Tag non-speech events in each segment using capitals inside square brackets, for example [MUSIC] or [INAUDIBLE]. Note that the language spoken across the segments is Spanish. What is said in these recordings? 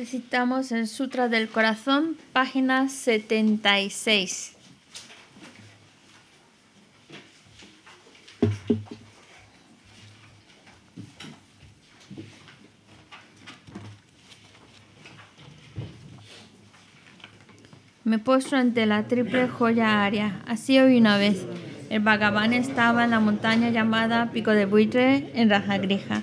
Necesitamos el Sutra del Corazón, página 76. Me postro ante la triple joya aria, Así hoy una vez. El vagabundo estaba en la montaña llamada Pico de Buitre en Rajagriha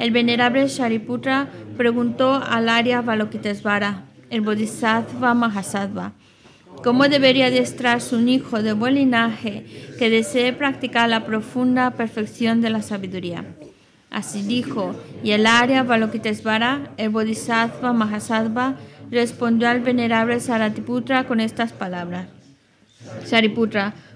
el venerable Shariputra preguntó al Arya Valokitesvara, el Bodhisattva Mahasattva, ¿cómo debería adiestrarse un hijo de buen linaje que desee practicar la profunda perfección de la sabiduría? Así dijo, y el Arya Valokitesvara, el Bodhisattva Mahasattva, respondió al venerable Saratiputra con estas palabras. Shariputra,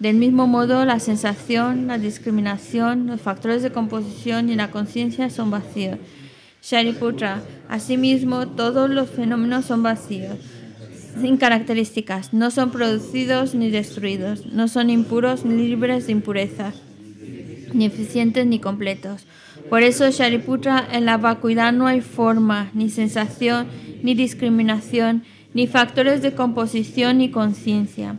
Del mismo modo, la sensación, la discriminación, los factores de composición y la conciencia son vacíos. Shariputra, asimismo, todos los fenómenos son vacíos, sin características, no son producidos ni destruidos, no son impuros ni libres de impurezas, ni eficientes ni completos. Por eso, Shariputra, en la vacuidad no hay forma, ni sensación, ni discriminación, ni factores de composición ni conciencia.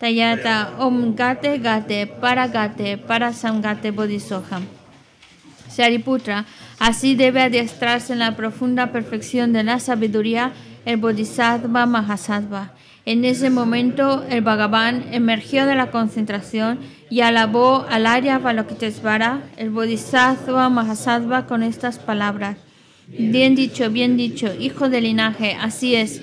Tayata Om Gate Gate PARA Sangate Bodhisoham. SARIPUTRA, así debe adiestrarse en la profunda perfección de la sabiduría el Bodhisattva Mahasattva. En ese momento, el Bhagavan emergió de la concentración y alabó al Arya Valokitesvara, el Bodhisattva Mahasattva, con estas palabras. Bien dicho, bien dicho, hijo del linaje, así es.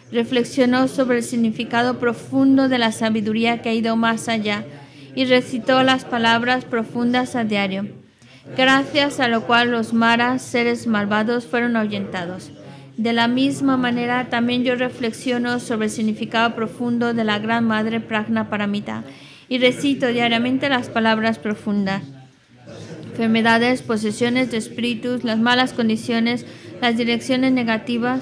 reflexionó sobre el significado profundo de la sabiduría que ha ido más allá y recitó las palabras profundas a diario, gracias a lo cual los maras, seres malvados, fueron ahuyentados. De la misma manera, también yo reflexiono sobre el significado profundo de la Gran Madre Pragna Paramita y recito diariamente las palabras profundas. Enfermedades, posesiones de espíritus, las malas condiciones, las direcciones negativas,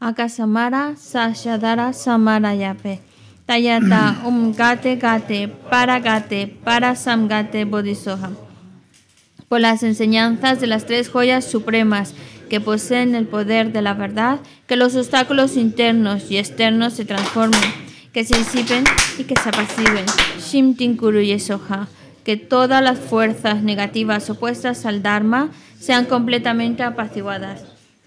Akasamara Sashadara Samara Yape. Tayata [CLEARS THROAT] Um Gate Paragate Para Por las enseñanzas de las tres joyas supremas que poseen el poder de la verdad, que los obstáculos internos y externos se transformen, que se disipen y que se apaciben. Shim Tinkuru Yesoha. Que todas las fuerzas negativas opuestas al Dharma sean completamente apaciguadas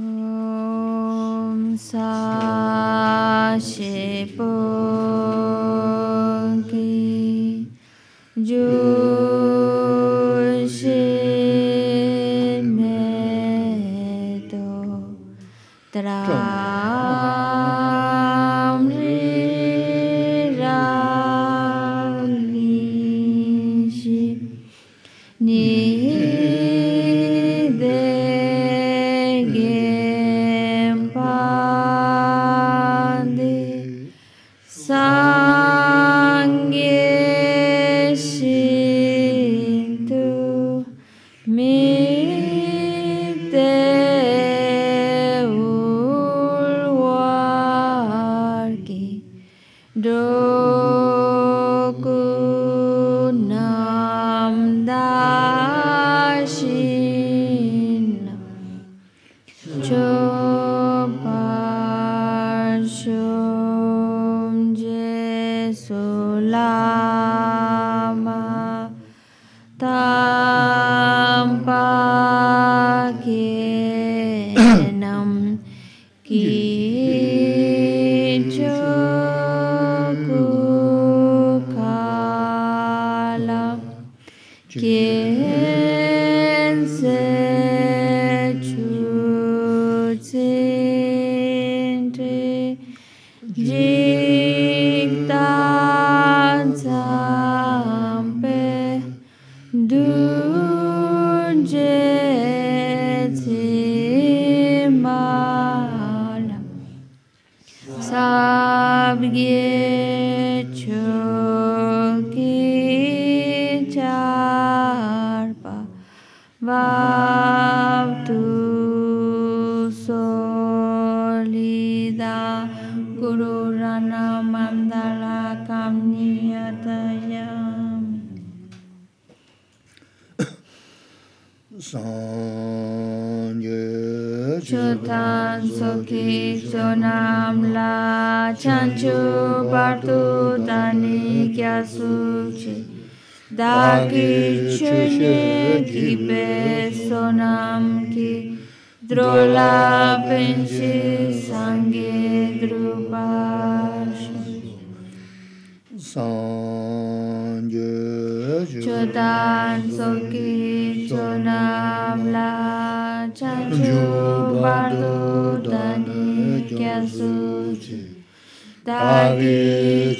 嗡萨誓苯吉，卓誓密多，达拉。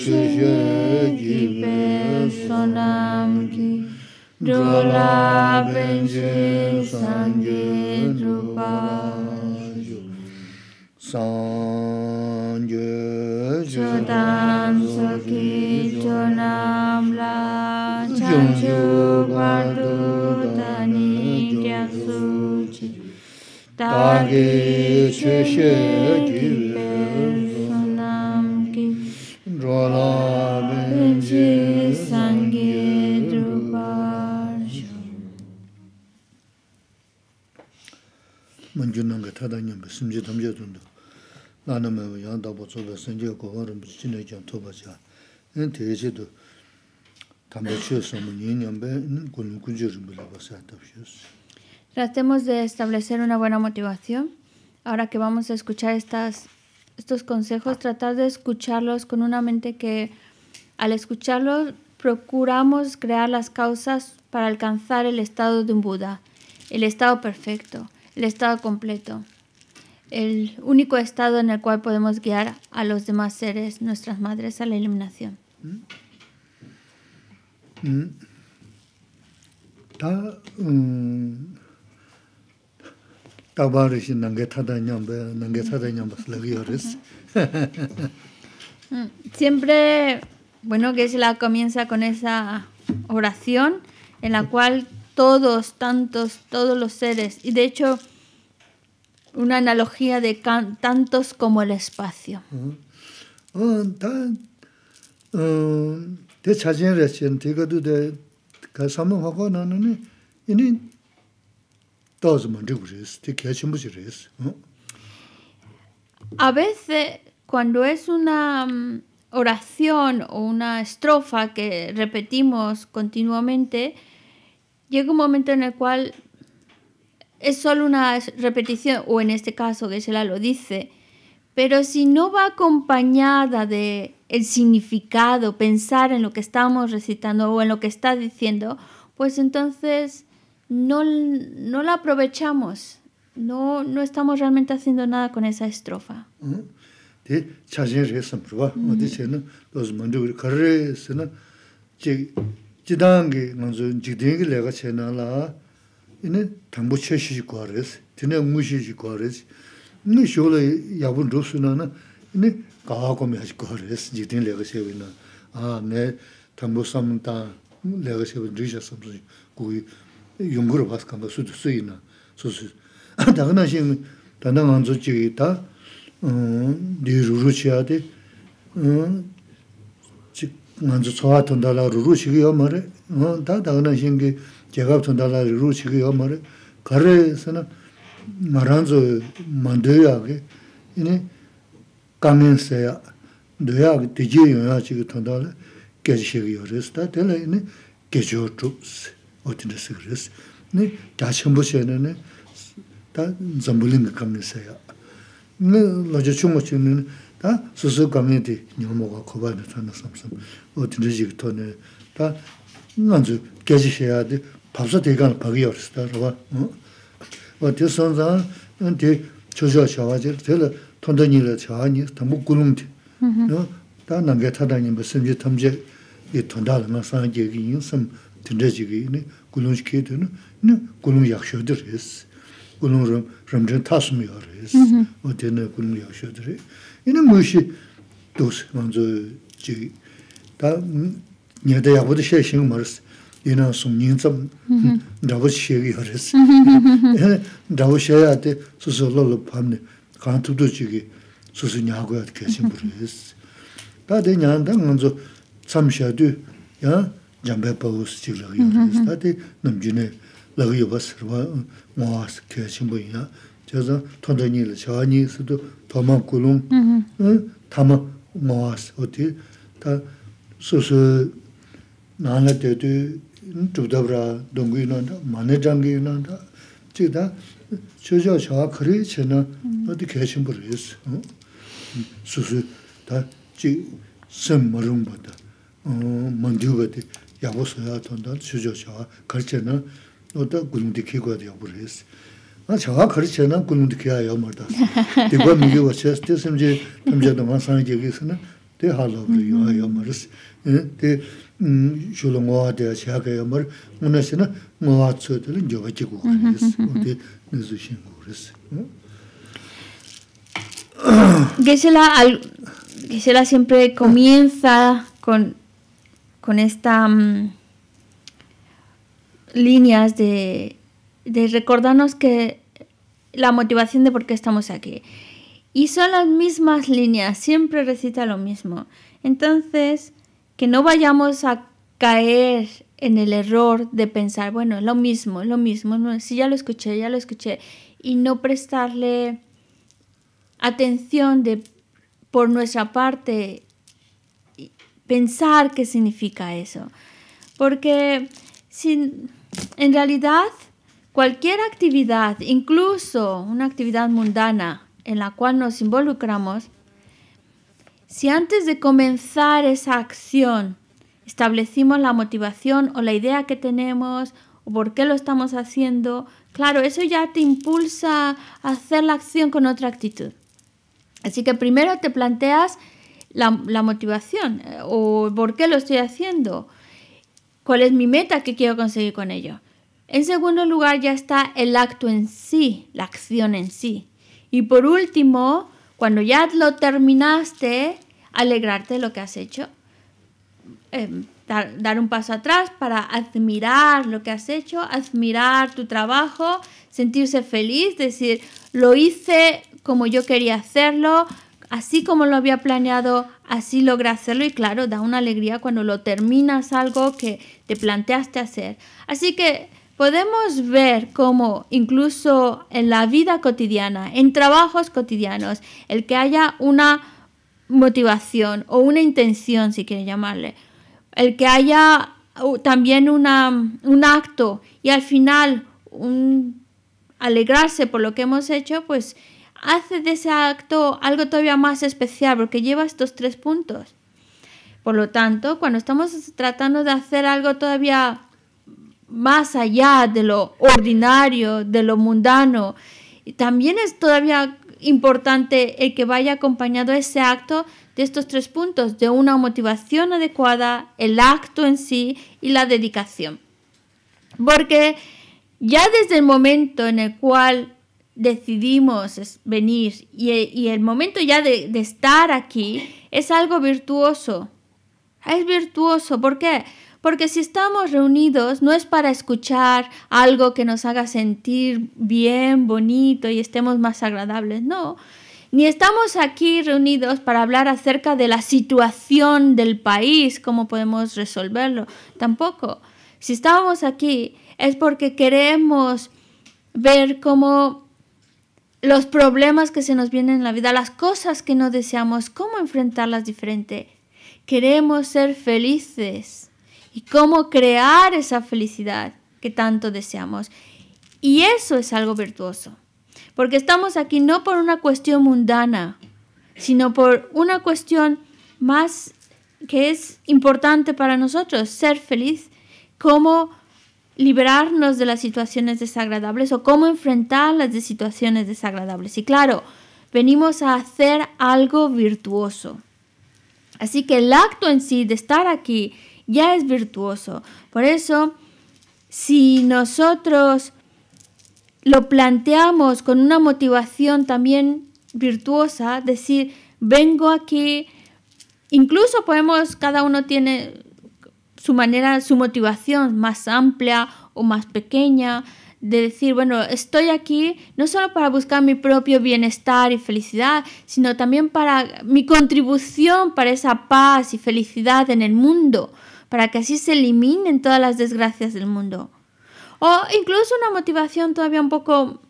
sujeyi ve sonam ki dola benje sanje rupaju sanje chodam soki chonam la chanju bandu tani dyasu chi tage cheshe jive Tratemos de establecer una buena motivación. Ahora que vamos a escuchar estas, estos consejos, tratar de escucharlos con una mente que al escucharlos procuramos crear las causas para alcanzar el estado de un Buda, el estado perfecto el estado completo, el único estado en el cual podemos guiar a los demás seres, nuestras madres, a la iluminación. Mm. Mm. Siempre, bueno, que se la comienza con esa oración en la cual todos, tantos, todos los seres. Y de hecho, una analogía de tantos como el espacio. A veces, cuando es una mm, oración o una estrofa que repetimos continuamente, llega un momento en el cual es solo una repetición, o en este caso que se la lo dice, pero si no va acompañada de el significado, pensar en lo que estamos recitando o en lo que está diciendo, pues entonces no, no la aprovechamos, no, no estamos realmente haciendo nada con esa estrofa. 지당기 먼저 지딩이 내가 채나라 이네 담보 채시지 거래스 드네 무시지 거래스 니 쇼레 야분 로스나나 이네 가하고 매지 거래스 지딩 내가 세위나 아네 담보 삼다 내가 세분 드셔 삼지 고이 용거로 봤을까 뭐 수도 쓰이나 소스 다그나 신 다나 먼저 지다 음 니루루치아데 음 먼저 소화 돈달라 루루시기 요머레 어 다다는 신기 제가 돈달라 루루시기 요머레 거래서는 말한저 만들어야게 이네 가면서야 너야 되지 요야 지금 돈달라 계시기 요레스다 되네 계조트스 어디서 그랬어 네 다시 한번 보시면은 다 잠불린 거 가면서야 네 로저 중국 중에는 다 수수 가면디 뇽모가 코바네 산다 삼삼 어디로 지 돈에 다 난주 계지해야 돼 밥서 대간 박이 없었다 그거 어 뒤선자 근데 조조 샤와지 들 돈더니를 저하니 너무 구름디 너다 남게 타다니 무슨 지 탐제 이 돈다는 사람 얘기 인심 진짜 지기니 구름식 해도는 구름 약속들 했어 gulung rum, rum zhin tasum yaw riz, mm-hmm. o tena gulung yaw shod riz. Yina ngu shi dus, manzu ji, ta mm, nyada yaw bada shay shing mar riz, yina sum nying mm-hmm. mm, mm-hmm. [LAUGHS] tsam, dravu shay yaw riz. Dravu lagu yuwa sirwa nguwa si kya chimbo ina, cha 담아 tonda nyi 다 cha nyi si tu toma kulung, tama nguwa si oti, ta su su nana te tu dhubdabra dungu ina nda, mani dhangi ina nda, chik ta ta yabu 어떤 siempre comienza con, con esta mm, líneas de, recordarnos que la motivación de por qué estamos aquí. Y son las mismas líneas, siempre recita lo mismo. Entonces, que no vayamos a caer en el error de pensar, bueno, es lo mismo, es lo mismo, no, si ya lo escuché, ya lo escuché, y no prestarle atención de por nuestra parte pensar qué significa eso. Porque si en realidad, cualquier actividad, incluso una actividad mundana en la cual nos involucramos, si antes de comenzar esa acción establecimos la motivación o la idea que tenemos o por qué lo estamos haciendo, claro, eso ya te impulsa a hacer la acción con otra actitud. Así que primero te planteas la, motivación eh, o por qué lo estoy haciendo cuál es mi meta que quiero conseguir con ello. En segundo lugar ya está el acto en sí, la acción en sí. Y por último, cuando ya lo terminaste, alegrarte de lo que has hecho. Em, dar, dar, un paso atrás para admirar lo que has hecho, admirar tu trabajo, sentirse feliz, decir, lo hice como yo quería hacerlo, así como lo había planeado, así logra hacerlo y claro, da una alegría cuando lo terminas algo que te planteaste hacer. Así que podemos ver cómo incluso en la vida cotidiana, en trabajos cotidianos, el que haya una motivación o una intención, si quieres llamarle, el que haya uh, también un acto y al final un alegrarse por lo que hemos hecho, pues hace de ese acto algo todavía más especial porque lleva estos tres puntos. Por lo tanto, cuando estamos tratando de hacer algo todavía más allá de lo ordinario, de lo mundano, también es todavía importante el que vaya acompañado ese acto de estos tres puntos, de una motivación adecuada, el acto en sí y la dedicación. Porque ya desde el momento en el cual decidimos venir y, el momento ya de, de, estar aquí es algo virtuoso. Es virtuoso. ¿Por qué? Porque si estamos reunidos no es para escuchar algo que nos haga sentir bien, bonito y estemos más agradables, no. Ni estamos aquí reunidos para hablar acerca de la situación del país, cómo podemos resolverlo, tampoco. Si estamos aquí es porque queremos ver cómo los problemas que se nos vienen en la vida, las cosas que no deseamos, cómo enfrentarlas diferente. Queremos ser felices y cómo crear esa felicidad que tanto deseamos. Y eso es algo virtuoso, porque estamos aquí no por una cuestión mundana, sino por una cuestión más que es importante para nosotros, ser feliz, como liberarnos de las situaciones desagradables o cómo enfrentar las de situaciones desagradables. Y claro, venimos a hacer algo virtuoso. Así que el acto en sí de estar aquí ya es virtuoso. Por eso, si nosotros lo planteamos con una motivación también virtuosa, decir, vengo aquí, incluso podemos, cada uno tiene su manera, su motivación más amplia o más pequeña, de decir, bueno, estoy aquí no solo para buscar mi propio bienestar y felicidad, sino también para mi contribución para esa paz y felicidad en el mundo, para que así se eliminen todas las desgracias del mundo. O incluso una motivación todavía un poco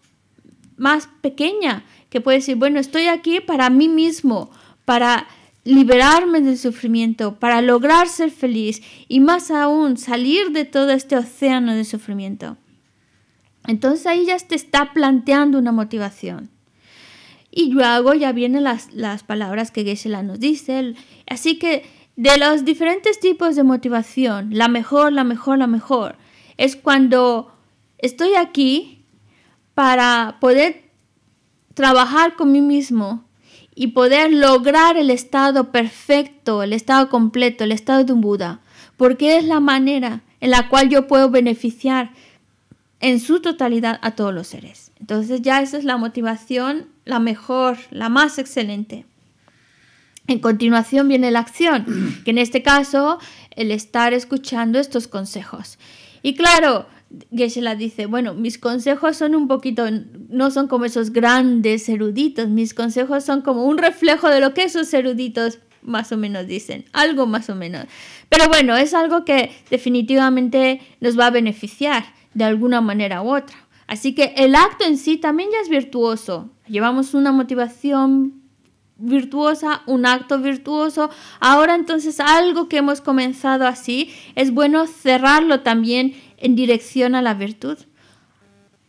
más pequeña, que puede decir, bueno, estoy aquí para mí mismo, para liberarme del sufrimiento, para lograr ser feliz y más aún salir de todo este océano de sufrimiento. Entonces ahí ya te está planteando una motivación. Y luego ya vienen las, las palabras que Geshe-la nos dice. Así que de los diferentes tipos de motivación, la mejor, la mejor, la mejor, es cuando estoy aquí para poder trabajar con mí mismo y poder lograr el estado perfecto, el estado completo, el estado de un Buda, porque es la manera en la cual yo puedo beneficiar en su totalidad a todos los seres. Entonces ya esa es la motivación, la mejor, la más excelente. En continuación viene la acción, que en este caso el estar escuchando estos consejos. Y claro, Geshe-la dice, bueno, mis consejos son un poquito, no son como esos grandes eruditos, mis consejos son como un reflejo de lo que esos eruditos más o menos dicen, algo más o menos. Pero bueno, es algo que definitivamente nos va a beneficiar de alguna manera u otra. Así que el acto en sí también ya es virtuoso. Llevamos una motivación virtuosa, un acto virtuoso. Ahora entonces algo que hemos comenzado así, es bueno cerrarlo también en dirección a la virtud.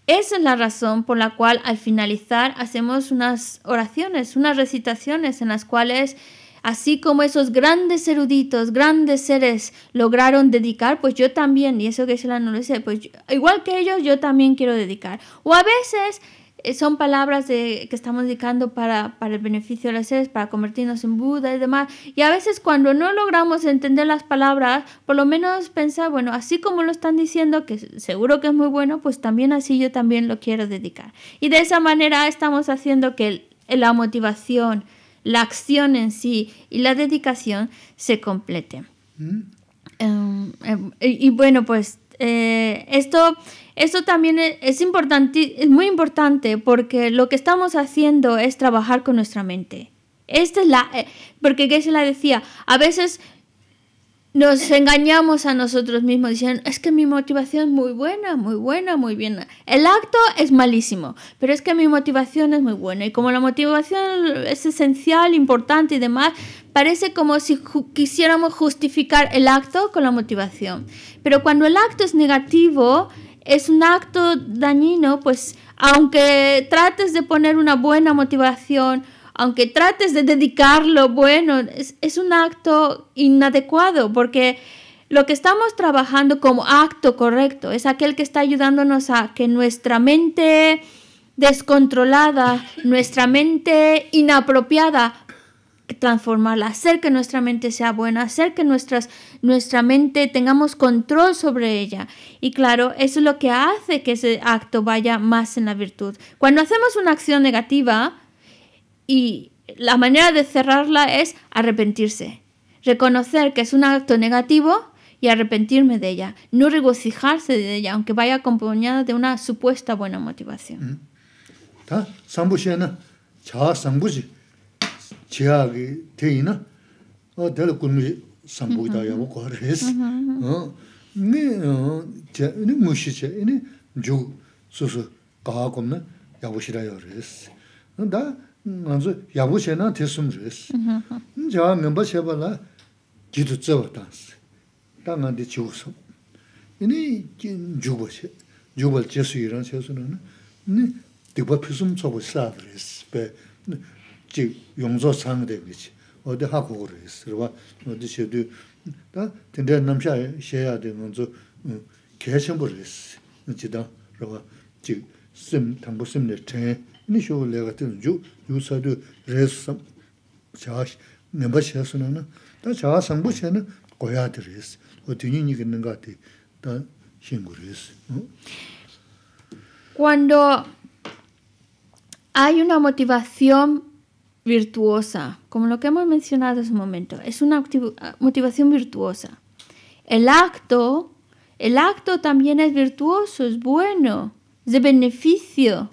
Esa es la razón por la cual al finalizar hacemos unas oraciones, unas recitaciones en las cuales, así como esos grandes eruditos, grandes seres lograron dedicar, pues yo también, y eso que es la sé, pues igual que ellos, yo también quiero dedicar. O a veces eh, son palabras que estamos dedicando para, el beneficio de las seres, para convertirnos en Buda y demás. Y a veces cuando no logramos entender las palabras, por lo menos pensar, bueno, así como lo están diciendo, que seguro que es muy bueno, pues también así yo también lo quiero dedicar. Y de esa manera estamos haciendo que la motivación, la acción en sí y la dedicación se completen. Mm. Em, em, y, bueno, pues eh, esto esto también e-, es, importante, muy importante porque lo que estamos haciendo es trabajar con nuestra mente. Esta es la... Eh, porque la decía, a veces nos engañamos a nosotros mismos diciendo, es que mi motivación es muy buena, muy buena, muy bien. El acto es malísimo, pero es que mi motivación es muy buena. Y como la motivación es esencial, importante y demás, parece como si quisiéramos justificar el acto con la motivación. Pero cuando el acto es negativo, es un acto dañino, pues aunque trates de poner una buena motivación, aunque trates de dedicarlo, bueno, es, es un acto inadecuado porque lo que estamos trabajando como acto correcto es aquel que está ayudándonos a que nuestra mente descontrolada, nuestra mente inapropiada, transformarla, hacer que nuestra mente sea buena, hacer que nuestras nuestra mente, tengamos control sobre ella. Y claro, eso es lo que hace que ese acto vaya más en la virtud. Cuando hacemos una acción negativa y la manera de cerrarla es arrepentirse, reconocer que es un acto negativo y arrepentirme de ella, no regocijarse de ella, aunque vaya acompañada de una supuesta buena motivación. Mm. sambuida yabu kwa res. Ngi ja ini mushi che, ini ju su su kaha kumna yabu shira yabu res. Da nganzu yabu che na tesum res. Ja mianpa che pa la jidu tseba tans. Da ngandi 어디 하고 그러겠어. 와. 어디 셔도 다 근데 남샤 셔야 되는 저 계신 버리스. 이제다. 그러고 즉 심탐부 심내 체 니쇼 내가 뜬주 유사도 레스 자 넘버셔서는 다 자상부셔는 고야 드리스 어디니 있는 것 같아 다 신고리스 응 cuando hay una motivación virtuosa, como lo que hemos mencionado hace un momento, es una ah, motivación virtuosa. El acto, el acto también es virtuoso, es bueno, es de beneficio.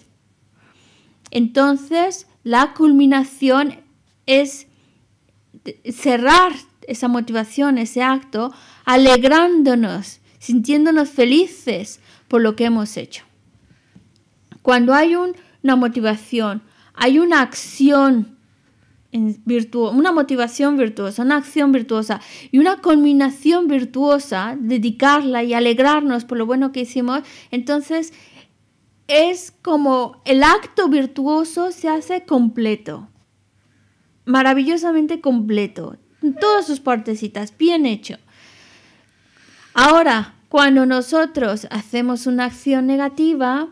Entonces, la culminación es cerrar esa motivación, ese acto, alegrándonos, sintiéndonos felices por lo que hemos hecho. Cuando hay una motivación, hay una acción una motivación virtuosa, una acción virtuosa y una combinación virtuosa, dedicarla y alegrarnos por lo bueno que hicimos, entonces es como el acto virtuoso se hace completo, maravillosamente completo, todas sus partecitas, bien hecho. Ahora, cuando nosotros hacemos una acción negativa,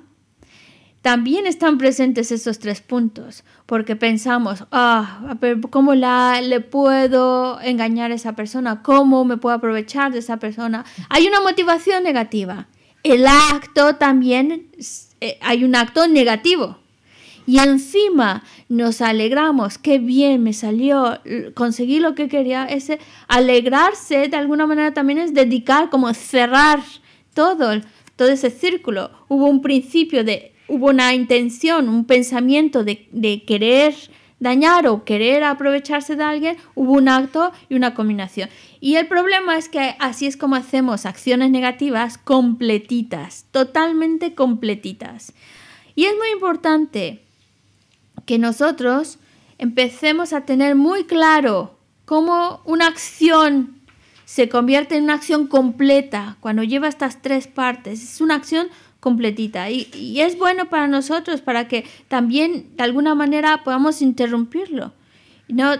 también están presentes esos tres puntos, porque pensamos, ah, ¿cómo le puedo engañar a esa persona? ¿Cómo me puedo aprovechar de esa persona? Hay una motivación negativa. El acto también, eh, hay un acto negativo. Y encima nos alegramos, qué bien me salió, conseguí lo que quería. Ese alegrarse de alguna manera también es dedicar, como cerrar todo, todo ese círculo. Hubo un principio de hubo una intención, un pensamiento de, querer dañar o querer aprovecharse de alguien, hubo un acto y una combinación. Y el problema es que así es como hacemos acciones negativas completitas, totalmente completitas. Y es muy importante que nosotros empecemos a tener muy claro cómo una acción se convierte en una acción completa cuando lleva estas tres partes. Es una acción completita. Y, es bueno para nosotros, para que también de alguna manera podamos interrumpirlo. No,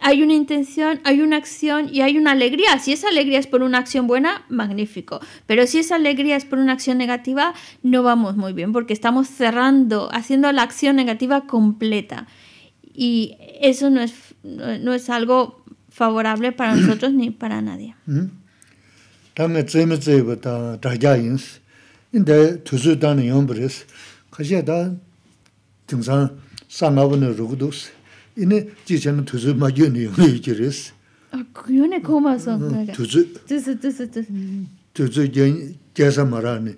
hay una intención, hay una acción y hay una alegría. Si esa alegría es por una acción buena, magnífico. Pero si esa alegría es por una acción negativa, no vamos muy bien porque estamos cerrando, haciendo la acción negativa completa. Y eso no es, no es algo favorable para nosotros ni para nadie. Mm-hmm. 인데 tuzu dāna yōmbirīs, 등산 dā tīngsān 이네 nāba nā rūgu dōs, 아 jī 고마서 tuzu mā yō nī yōngi yō jirīs. Yōni kōmā sōng kāyā? Tuzu. Tuzu, tuzu, tuzu. Tuzu jēsā mā rā nī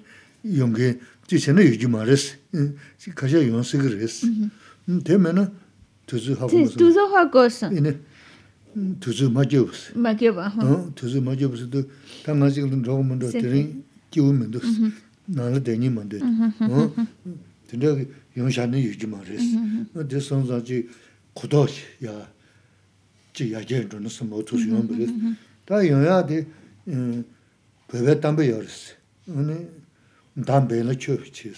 yōngi jī chāna yō jī mā rīs, kashiyā yōngi sīgir rīs. Tē tuzu Tuzu hmm, tuzu nāla dēngi māndē, tēndē 근데 영산이 yōjī mā rēs. Dē sōng 야. jī kūdō shī yā, jī yā jē yōng rōna sō mō tsō shī yōng bā rēs. 다 yōng yā dē bēbē tāmbē yō rēs, dāmbē yōng lā chō yō chē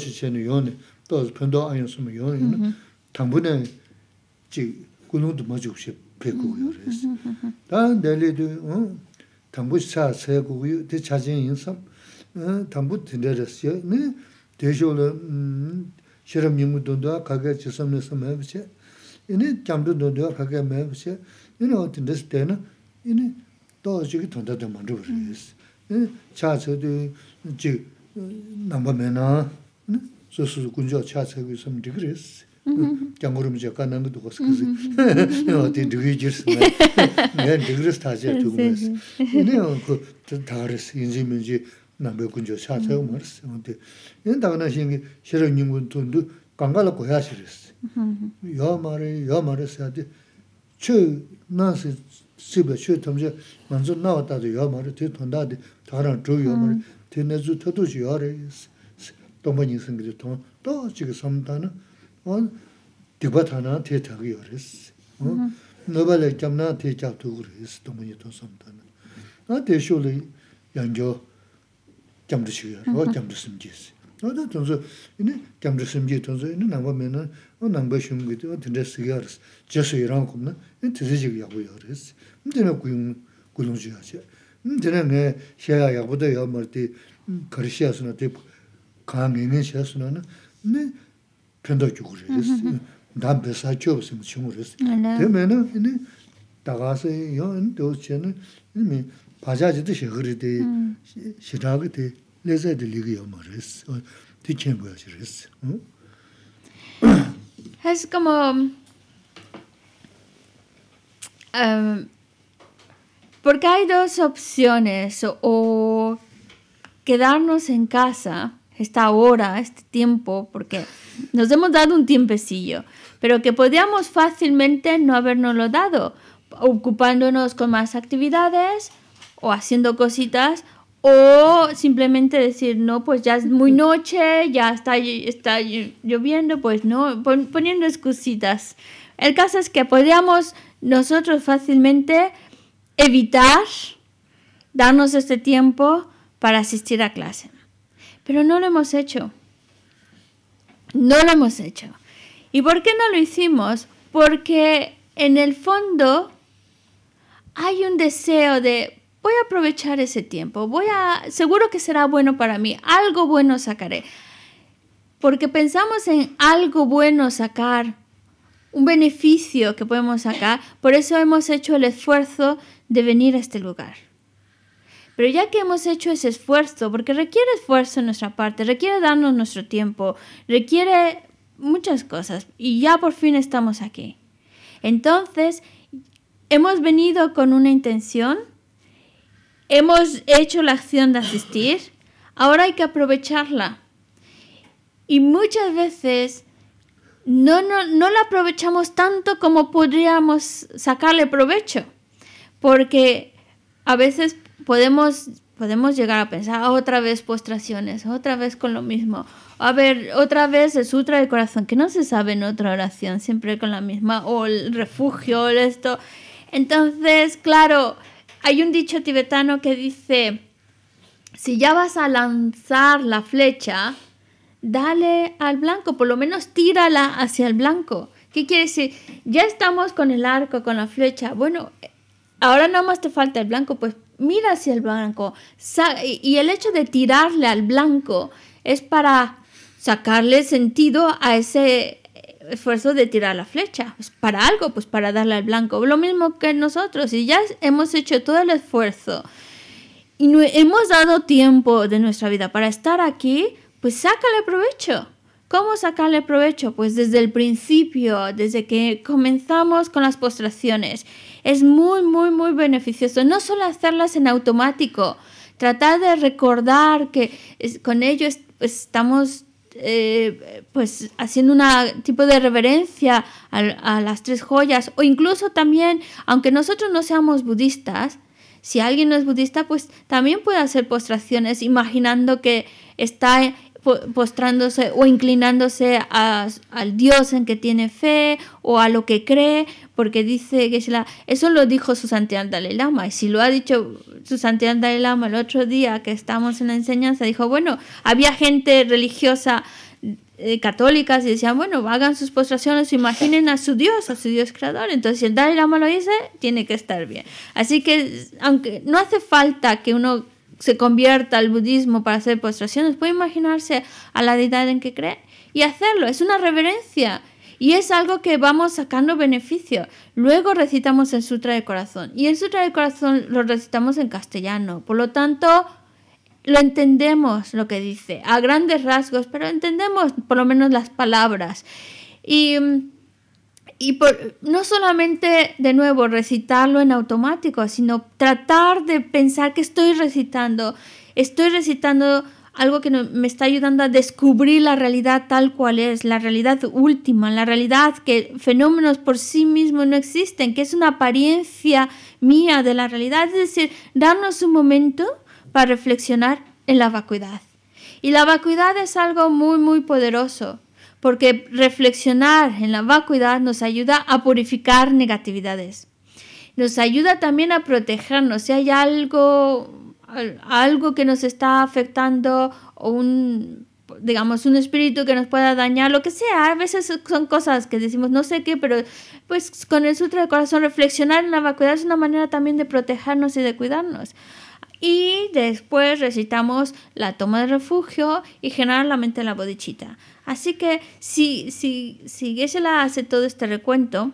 sī, dā 또 편도 아니 숨이 요는 당분에 지 군웅도 맞을 수 배고 요래스 다음 내리도 응 당부사 세고유 대 자진 인섭 응 당부 드려졌어요 네 대조로 실험 연구도 다 가게 지섬에서 매듯이 이니 잠도 너도 가게 매듯이 이니 어떤 데스 때는 이니 또 저기 돈다도 만들어 버리겠어 차서도 지 남바메나 소소 군조 차세기 섬 디그레스 장고름 제가 난 것도 거기서 그 어디 드위지스 내 디그레스 다시 죽으면서 근데 그 다르스 인지면지 남배 군조 차세고 말았어 근데 얘는 다가나 신기 싫은 님은 돈도 강가로 고야 요 말에 요 말에 사디 최 나스 시베 최 탐제 먼저 나왔다도 요 말에 뒤 돈다디 다른 주요 말에 터도지 요래 dōmba nīsāng 또 지금 dō 어 sōmdā nā, wā dīgbā tā nā tē tā gīyō rī sī, nō bā lā kiam nā tē chā tū gīrī sī, dōmba nī tōng sōmdā nā. Nā tē shū lī yāng jō kiam rī shīgī rō, kiam rī sīm jī sī. Nō kaa ngi ngi xia su na ne pendo jugu res da besa chob sim chung res de me na ne da ga se yo ne do che ne me pa ja ji de she de she da ge de le za de li ge yo ma res chen go res res es como um, porque hay dos opciones o quedarnos en casa esta hora, este tiempo, porque nos hemos dado un tiempecillo, pero que podríamos fácilmente no habernoslo dado, ocupándonos con más actividades o haciendo cositas o simplemente decir, no, pues ya es muy noche, ya está, está lloviendo, pues no, poniendo excusitas. El caso es que podríamos nosotros fácilmente evitar darnos este tiempo para asistir a clase. Pero no lo hemos hecho. No lo hemos hecho. ¿Y por qué no lo hicimos? Porque en el fondo hay un deseo de voy a aprovechar ese tiempo, voy a seguro que será bueno para mí, algo bueno sacaré. Porque pensamos en algo bueno sacar, un beneficio que podemos sacar, por eso hemos hecho el esfuerzo de venir a este lugar. Pero ya que hemos hecho ese esfuerzo, porque requiere esfuerzo en nuestra parte, requiere darnos nuestro tiempo, requiere muchas cosas y ya por fin estamos aquí. Entonces, hemos venido con una intención, hemos hecho la acción de asistir, ahora hay que aprovecharla. Y muchas veces no, no, no la aprovechamos tanto como podríamos sacarle provecho, porque a veces podemos, podemos llegar a pensar ah, otra vez postraciones, otra vez con lo mismo. A ver, otra vez el sutra del corazón, que no se sabe en otra oración, siempre con la misma, o el refugio, o esto. Entonces, claro, hay un dicho tibetano que dice, si ya vas a lanzar la flecha, dale al blanco, por lo menos tírala hacia el blanco. ¿Qué quiere decir? Ya estamos con el arco, con la flecha. Bueno, ahora nada más te falta el blanco, pues mira hacia el blanco. Y el hecho de tirarle al blanco es para sacarle sentido a ese esfuerzo de tirar la flecha. para algo, pues para darle al blanco. Lo mismo que nosotros. Y ya hemos hecho todo el esfuerzo y no hemos dado tiempo de nuestra vida para estar aquí, pues sácale provecho. ¿Cómo sacarle provecho? Pues desde el principio, desde que comenzamos con las postraciones es muy, muy, muy beneficioso. No solo hacerlas en automático, tratar de recordar que con ello estamos eh, pues haciendo un tipo de reverencia a, a, las tres joyas o incluso también, aunque nosotros no seamos budistas, si alguien no es budista, pues también puede hacer postraciones imaginando que está postrándose o inclinándose a, al Dios en que tiene fe o a lo que cree, porque dice es la eso lo dijo su santidad Dalai Lama, y si lo ha dicho su santidad Dalai Lama el otro día que estamos en la enseñanza, dijo, bueno, había gente religiosa eh, católica católicas y decían, bueno, hagan sus postraciones, imaginen a su Dios, a su Dios creador, entonces si el Dalai Lama lo dice, tiene que estar bien. Así que, aunque no hace falta que uno se convierta al budismo para hacer postraciones, puede imaginarse a la deidad en que cree y hacerlo. Es una reverencia y es algo que vamos sacando beneficio. Luego recitamos el Sutra de Corazón y el Sutra de Corazón lo recitamos en castellano. Por lo tanto, lo entendemos lo que dice a grandes rasgos, pero entendemos por lo menos las palabras. Y mm, y no solamente de nuevo recitarlo en automático, sino tratar de pensar que estoy recitando, estoy recitando algo que me está ayudando a descubrir la realidad tal cual es, la realidad última, la realidad que fenómenos por sí mismos no existen, que es una apariencia mía de la realidad, es decir, darnos un momento para reflexionar en la vacuidad. Y la vacuidad es algo muy, muy poderoso, porque reflexionar en la vacuidad nos ayuda a purificar negatividades. Nos ayuda también a protegernos si hay algo, algo que nos está afectando o un digamos, un espíritu que nos pueda dañar, lo que sea. A veces son cosas que decimos no sé qué, pero pues con el sutra del corazón reflexionar en la vacuidad es una manera también de protegernos y de cuidarnos. Y después recitamos la toma de refugio y generar la mente en la bodichita. Así que si, si, si hace todo este recuento,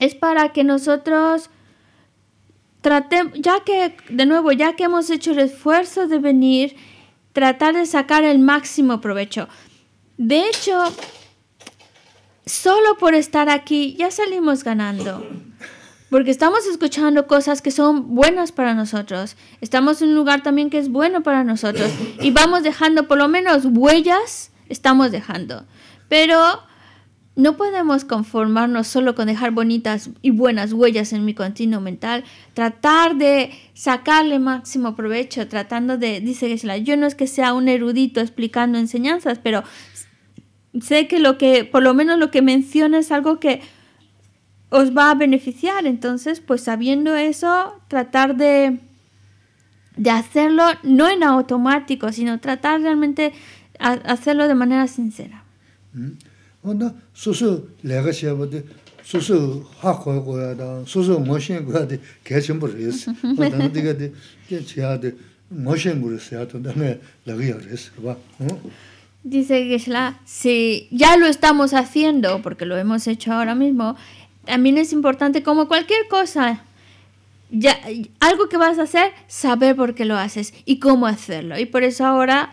es para que nosotros tratemos, ya que, de nuevo, ya que hemos hecho el esfuerzo de venir, tratar de sacar el máximo provecho. De hecho, solo por estar aquí ya salimos ganando. Porque estamos escuchando cosas que son buenas para nosotros. Estamos en un lugar también que es bueno para nosotros. Y vamos dejando por lo menos huellas estamos dejando. Pero no podemos conformarnos solo con dejar bonitas y buenas huellas en mi continuo mental, tratar de sacarle máximo provecho, tratando de, dice Gisela, yo no es que sea un erudito explicando enseñanzas, pero sé que lo que, por lo menos lo que menciona es algo que os va a beneficiar, entonces pues sabiendo eso, tratar de, de hacerlo no en automático, sino tratar realmente hacerlo de manera sincera. dice Geshla, si ya lo estamos haciendo porque lo hemos hecho ahora mismo también es importante como cualquier cosa ya algo que vas a hacer saber por qué lo haces y cómo hacerlo y por eso ahora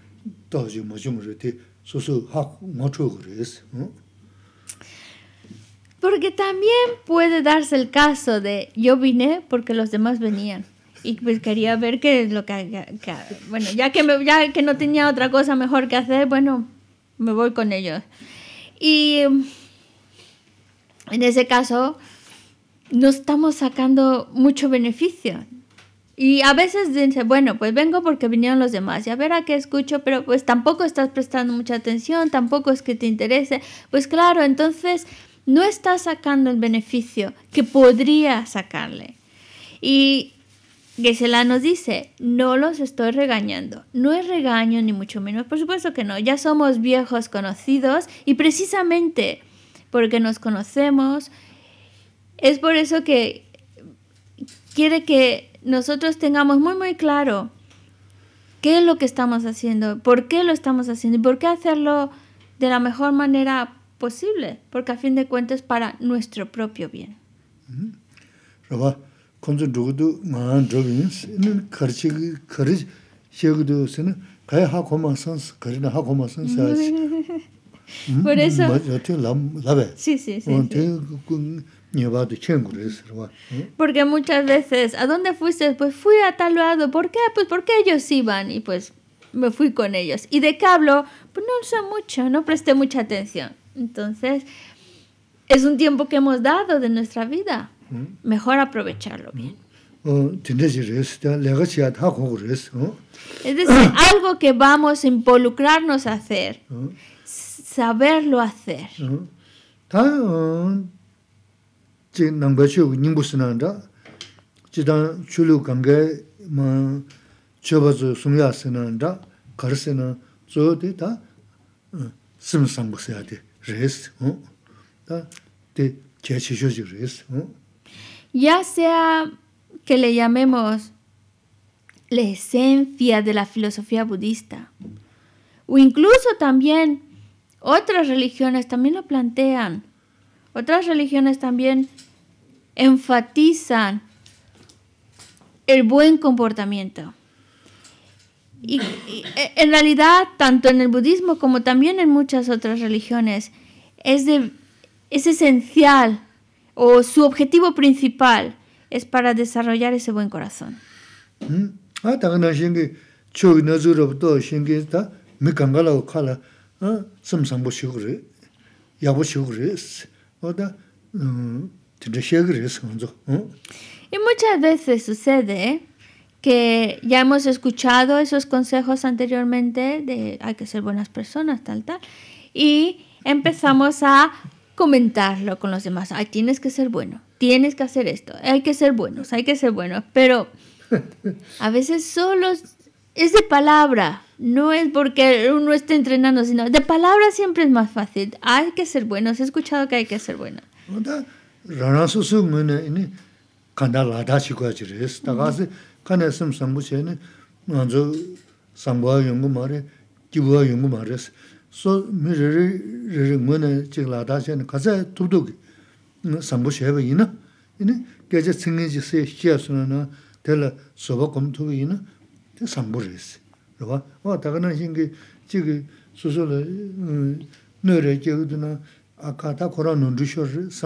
Porque también puede darse el caso de yo vine porque los demás venían. Y pues quería ver qué es lo que... bueno, ya que, ya que no tenía otra cosa mejor que hacer, bueno, me voy con ellos. Y en ese caso no estamos sacando mucho beneficio y a veces dice, bueno, pues vengo porque vinieron los demás y a ver a qué escucho, pero pues tampoco estás prestando mucha atención, tampoco es que te interese. Pues claro, entonces no estás sacando el beneficio que podría sacarle. Y Gisela nos dice, no los estoy regañando. No es regaño ni mucho menos, por supuesto que no. Ya somos viejos conocidos y precisamente porque nos conocemos, es por eso que quiere que nosotros tengamos muy, muy claro qué es lo que estamos haciendo, por qué lo estamos haciendo y por qué hacerlo de la mejor manera posible, porque a fin de cuentas para nuestro propio bien. Sí, sí, sí. Porque muchas veces, ¿a dónde fuiste? Pues fui a tal lado. ¿Por qué? Pues porque ellos iban y pues me fui con ellos. ¿Y de qué hablo? Pues no sé mucho, no presté mucha atención. Entonces, es un tiempo que hemos dado de nuestra vida. Mm. Mejor aprovecharlo mm. bien. Oh, es decir, [COUGHS] algo que vamos a involucrarnos a hacer, mm. saberlo hacer. Ya sea que le llamemos la esencia de la filosofía budista, o incluso también otras religiones también lo plantean, otras religiones también enfatizan el buen comportamiento. Y, e, en realidad, tanto en el budismo como también en muchas otras religiones, es, es esencial o su objetivo principal es para desarrollar ese buen corazón. Mm. Ah, ¿Eh? Y muchas veces sucede que ya hemos escuchado esos consejos anteriormente de hay que ser buenas personas, tal, tal, y empezamos a comentarlo con los demás. Ay, tienes que ser bueno, tienes que hacer esto, hay que ser buenos, hay que ser buenos, pero a veces solo es de palabra, no es porque uno esté entrenando, sino de palabra siempre es más fácil. Hay que ser buenos, he escuchado que hay que ser buenos. rāna sūsū ngū nē inī kāndā lādā chī guā chī rēs, tā kā sī kāndā sīm sāmbū chē nē ngā dzō sāmbū wā yungū mā rē, jibū wā yungū mā rēs, sō mī rē rē rē rē ngū chī lādā chē nē tūp tūk sāmbū bā yī nā, nā, yī sāmbū wā kī chī kī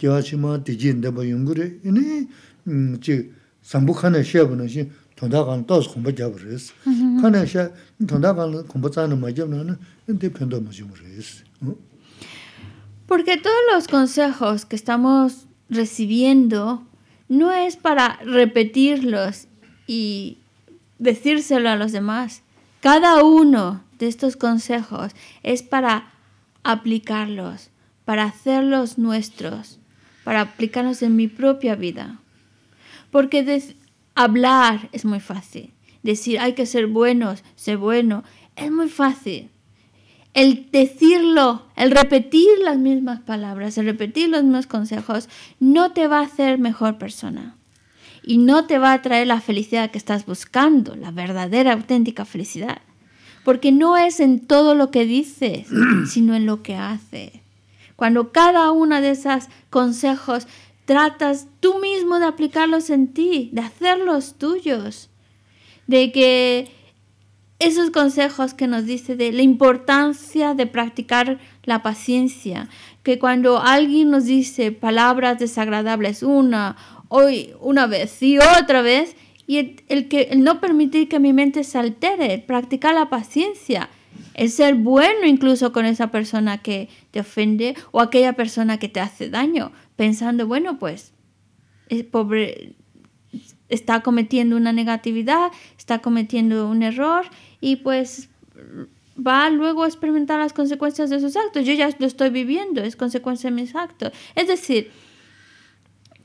Porque todos los consejos que estamos recibiendo no es para repetirlos y decírselo a los demás. Cada uno de estos consejos es para aplicarlos, para hacerlos nuestros para aplicarnos en mi propia vida. Porque hablar es muy fácil. Decir hay que ser buenos, ser bueno, es muy fácil. El decirlo, el repetir las mismas palabras, el repetir los mismos consejos, no te va a hacer mejor persona. Y no te va a traer la felicidad que estás buscando, la verdadera, auténtica felicidad. Porque no es en todo lo que dices, sino en lo que haces. Cuando cada uno de esos consejos tratas tú mismo de aplicarlos en ti, de hacerlos tuyos, de que esos consejos que nos dice de la importancia de practicar la paciencia, que cuando alguien nos dice palabras desagradables una, hoy una vez y otra vez, y el, que, el no permitir que mi mente se altere, practicar la paciencia, es ser bueno incluso con esa persona que te ofende o aquella persona que te hace daño, pensando, bueno, pues, pobre, está cometiendo una negatividad, está cometiendo un error y pues va luego a experimentar las consecuencias de sus actos. Yo ya lo estoy viviendo, es consecuencia de mis actos. Es decir,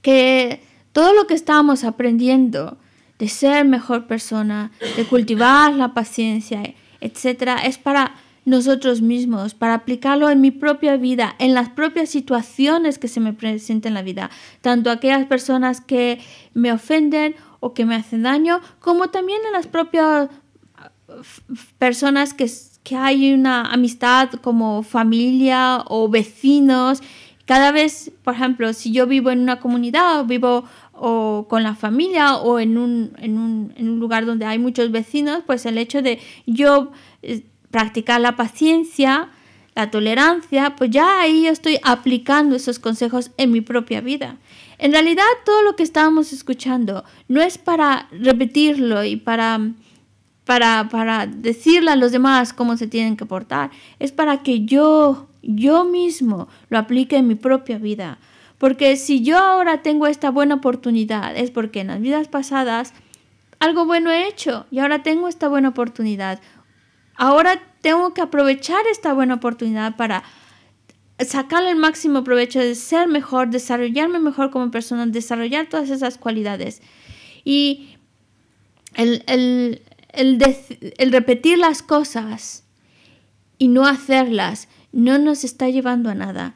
que todo lo que estamos aprendiendo de ser mejor persona, de cultivar la paciencia, etcétera, es para nosotros mismos, para aplicarlo en mi propia vida, en las propias situaciones que se me presenten en la vida, tanto aquellas personas que me ofenden o que me hacen daño, como también en las propias personas que, que hay una amistad como familia o vecinos. Cada vez, por ejemplo, si yo vivo en una comunidad o vivo o con la familia o en un, lugar donde hay muchos vecinos, pues el hecho de yo eh, practicar la paciencia, la tolerancia, pues ya ahí yo estoy aplicando esos consejos en mi propia vida. En realidad todo lo que estábamos escuchando no es para repetirlo y para, para, decirle a los demás cómo se tienen que portar, es para que yo, yo mismo lo aplique en mi propia vida. Porque si yo ahora tengo esta buena oportunidad es porque en las vidas pasadas algo bueno he hecho y ahora tengo esta buena oportunidad. Ahora tengo que aprovechar esta buena oportunidad para sacar el máximo provecho de ser mejor, desarrollarme mejor como persona, desarrollar todas esas cualidades. Y el, el repetir las cosas y no hacerlas no nos está llevando a nada.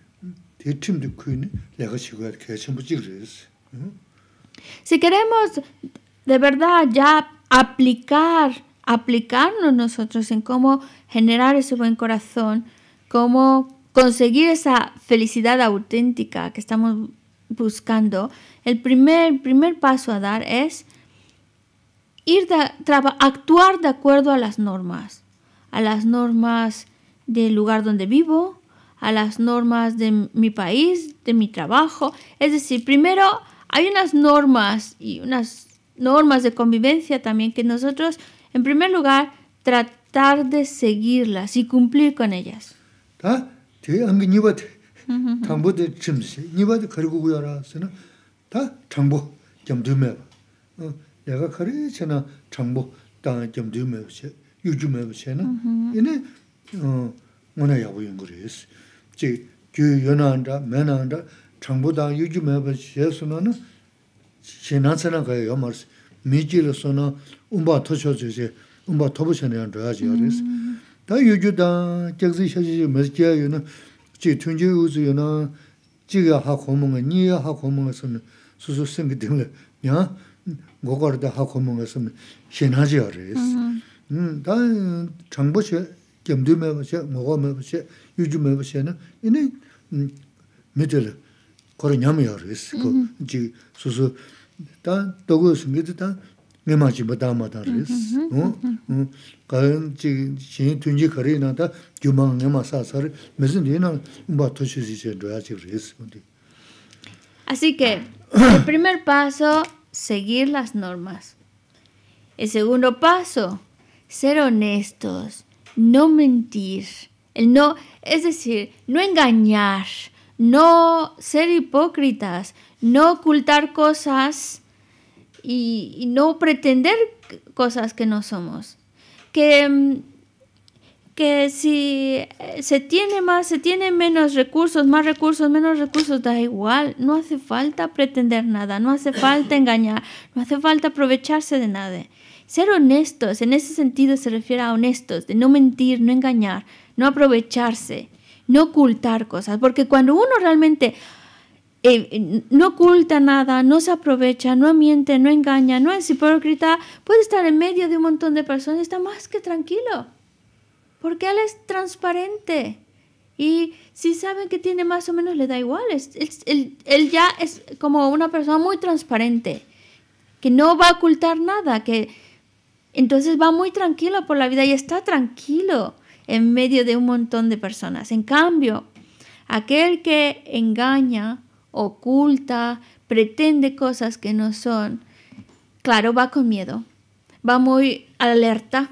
Si queremos de verdad ya aplicar, aplicarnos nosotros en cómo generar ese buen corazón, cómo conseguir esa felicidad auténtica que estamos buscando, el primer, primer paso a dar es ir actuar de acuerdo a las normas, a las normas del lugar donde vivo, a las normas de mi país, de mi trabajo. Es decir, primero hay unas normas y unas normas de convivencia también que nosotros, en primer lugar, tratar de seguirlas y cumplir con ellas. ji yu yu na an dra, me na an dra, chang bu dang 음바 ju me ba xie suna na, xe na tsa na kaya yu mar si, mi ji la suna, umba to xio zi xie, umba to bu xe na yan dwa ya zi Da kya yu na, yu na, ya nga, ya nga suna, singi ya, da nga suna, xe Da gemdui meba she, mogo meba she, yuju meba she na, ini midil kora nyami yar isi, ji susu, ta dogo singiti ta mima jiba dama dar isi. Kayan ji shini tunji kari na ta gyuma ngima sa sari, mizin di na umba toshi si she doya Así que, [COUGHS] el primer paso, seguir las normas. El segundo paso, ser honestos no mentir, el no, es decir, no engañar, no ser hipócritas, no ocultar cosas y, no pretender cosas que no somos. Que, que si eh, se tiene más, se tiene menos recursos, más recursos, menos recursos, da igual, no hace falta pretender nada, no hace falta engañar, no hace falta aprovecharse de nada. Ser honestos, en ese sentido se refiere a honestos, de no mentir, no engañar, no aprovecharse, no ocultar cosas, porque cuando uno realmente eh, no oculta nada, no se aprovecha, no miente, no engaña, no es hipócrita, puede estar en medio de un montón de personas y está más que tranquilo, porque él es transparente. Y si saben que tiene más o menos, le da igual. él ya es como una persona muy transparente, que no va a ocultar nada, que entonces va muy tranquilo por la vida y está tranquilo en medio de un montón de personas. En cambio, aquel que engaña, oculta, pretende cosas que no son, claro, va con miedo, va muy alerta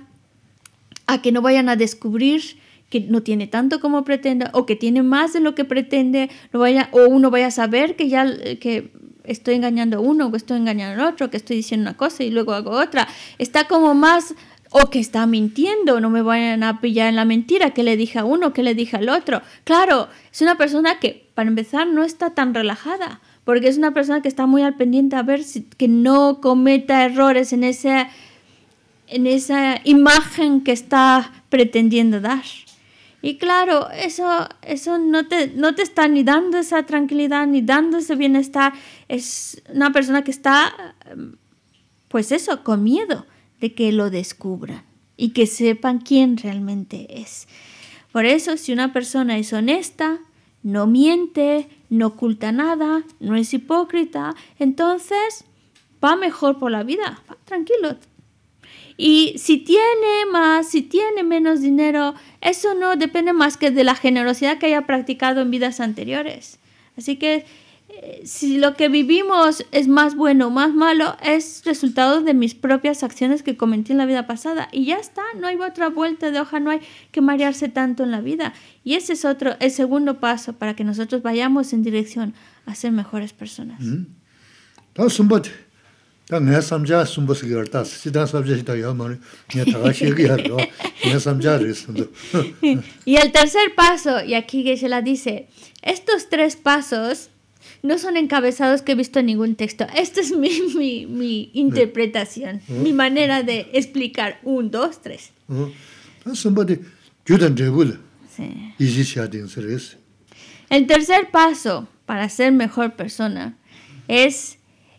a que no vayan a descubrir que no tiene tanto como pretende o que tiene más de lo que pretende, no vaya, o uno vaya a saber que ya que estoy engañando a uno, que estoy engañando al otro, que estoy diciendo una cosa y luego hago otra. Está como más, o que está mintiendo, no me vayan a pillar en la mentira, que le dije a uno, que le dije al otro. Claro, es una persona que, para empezar, no está tan relajada, porque es una persona que está muy al pendiente a ver si, que no cometa errores en en esa imagen que está pretendiendo dar. Y claro, eso, eso no, te, no te está ni dando esa tranquilidad, ni dando ese bienestar. Es una persona que está, em, pues eso, con miedo de que lo descubran y que sepan quién realmente es. Por eso, si una persona es honesta, no miente, no oculta nada, no es hipócrita, entonces va mejor por la vida, va tranquilo, y si tiene más, si tiene menos dinero, eso no depende más que de la generosidad que haya practicado en vidas anteriores. Así que eh, si lo que vivimos es más bueno o más malo, es resultado de mis propias acciones que cometí en la vida pasada. Y ya está, no hay otra vuelta de hoja, no hay que marearse tanto en la vida. Y ese es otro, el segundo paso para que nosotros vayamos en dirección a ser mejores personas. Mm [LAUGHS] Y el tercer paso, y aquí Geshe-la dice, estos tres pasos no son encabezados que he visto en ningún texto. Esta es mi, mi, interpretación, uh-huh. mi manera de explicar. Un, dos, tres. Uh-huh. El tercer paso para ser mejor persona es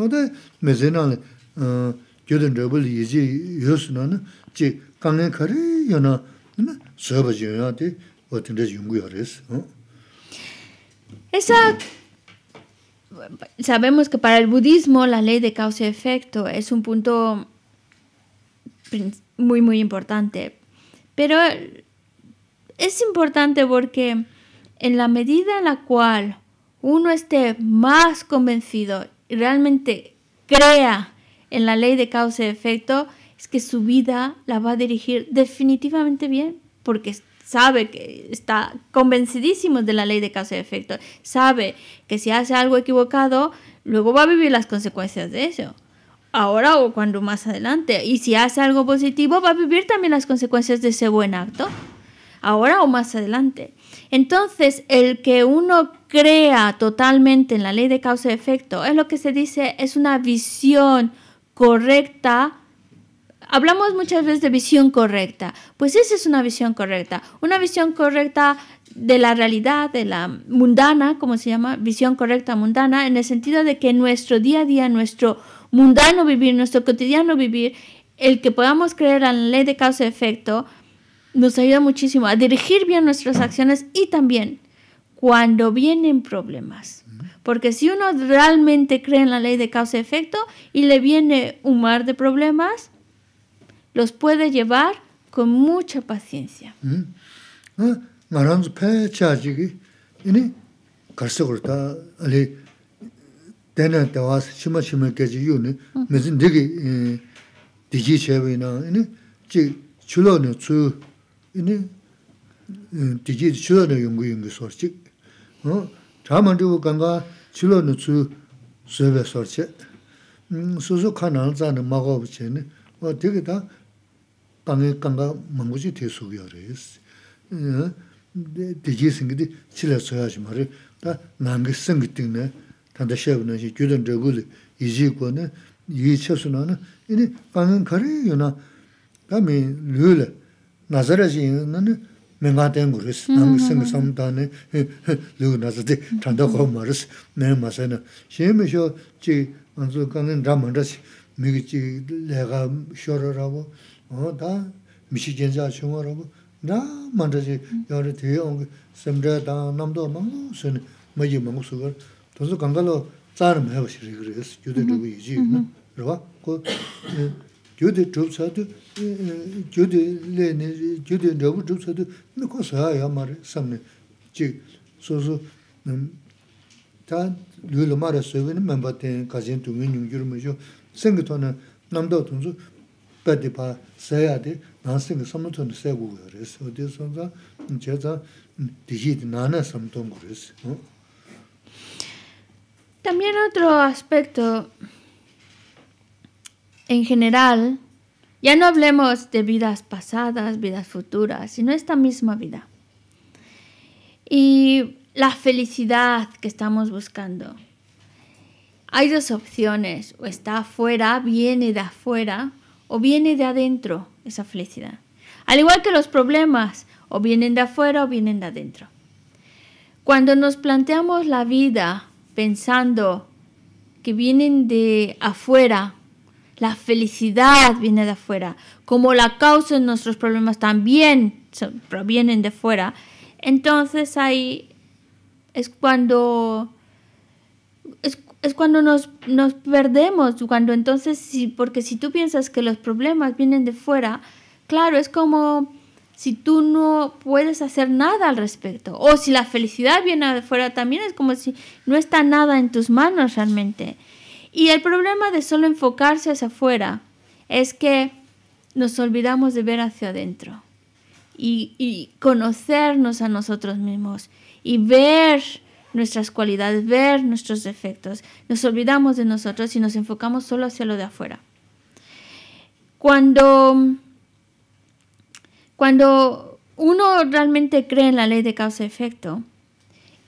Eh, sabemos que para el budismo la ley de causa y efecto es un punto muy, muy importante. Pero es importante porque en la medida en la cual uno esté más convencido realmente crea en la ley de causa y efecto, es que su vida la va a dirigir definitivamente bien, porque sabe que está convencidísimo de la ley de causa y efecto, sabe que si hace algo equivocado, luego va a vivir las consecuencias de eso, ahora o cuando más adelante, y si hace algo positivo, va a vivir también las consecuencias de ese buen acto, ahora o más adelante. Entonces, el que uno crea totalmente en la ley de causa y efecto es lo que se dice, es una visión correcta. Hablamos muchas veces de visión correcta. Pues esa es una visión correcta. Una visión correcta de la realidad, de la mundana, como se llama, visión correcta mundana, en el sentido de que nuestro día a día, nuestro mundano vivir, nuestro cotidiano vivir, el que podamos creer en la ley de causa y efecto, nos ayuda muchísimo a dirigir bien nuestras acciones y también cuando vienen problemas. Porque si uno realmente cree en la ley de causa y efecto y le viene un mar de problemas, los puede llevar con mucha paciencia. 이니 디지 추어네 연구 연구 소식 어 자만주 간다 칠로는 주 세베 소식 음 수수카나 자는 막어 붙이네 어 되게 다 방에 간가 먹고지 대수요 그래스 예 디지 생기디 칠에 써야지 말이 다 남게 생기 때문에 단다 쉐브는 이제 교전 저불 이지고는 이 처수는 이니 방은 가려요나 다음에 늘 나자라지 있는 맹아된 거를 남성 섬단에 누구 나자지 단다고 말스 내 맛에는 셈이셔 지 먼저 가는 담한다시 미기지 내가 쇼러라고 어다 미시젠자 쇼러라고 나 먼저지 여러 대형 섬자다 남도 망고 선 뭐지 망고 속을 도서 강가로 짜는 해 보시리 그래서 유대 주고 이지 그러고 그 유대 주사도 gyudu le ne, gyudu nyabu dhub sadu, ne ko saha mara samne, chik, so su, ta lu lu mara kazen tu ngun yungyur namda pa o También otro aspecto, en general, Ya no hablemos de vidas pasadas, vidas futuras, sino esta misma vida. Y la felicidad que estamos buscando. Hay dos opciones, o está afuera, viene de afuera, o viene de adentro esa felicidad. Al igual que los problemas, o vienen de afuera o vienen de adentro. Cuando nos planteamos la vida pensando que vienen de afuera, la felicidad viene de afuera. Como la causa de nuestros problemas también provienen de fuera. Entonces ahí es cuando es, cuando nos, perdemos, cuando entonces porque si tú piensas que los problemas vienen de fuera, claro, es como si tú no puedes hacer nada al respecto. O si la felicidad viene de afuera, también, es como si no está nada en tus manos realmente. Y el problema de solo enfocarse hacia afuera es que nos olvidamos de ver hacia adentro y, conocernos a nosotros mismos y ver nuestras cualidades, ver nuestros defectos. Nos olvidamos de nosotros y nos enfocamos solo hacia lo de afuera. Cuando, cuando uno realmente cree en la ley de causa-efecto,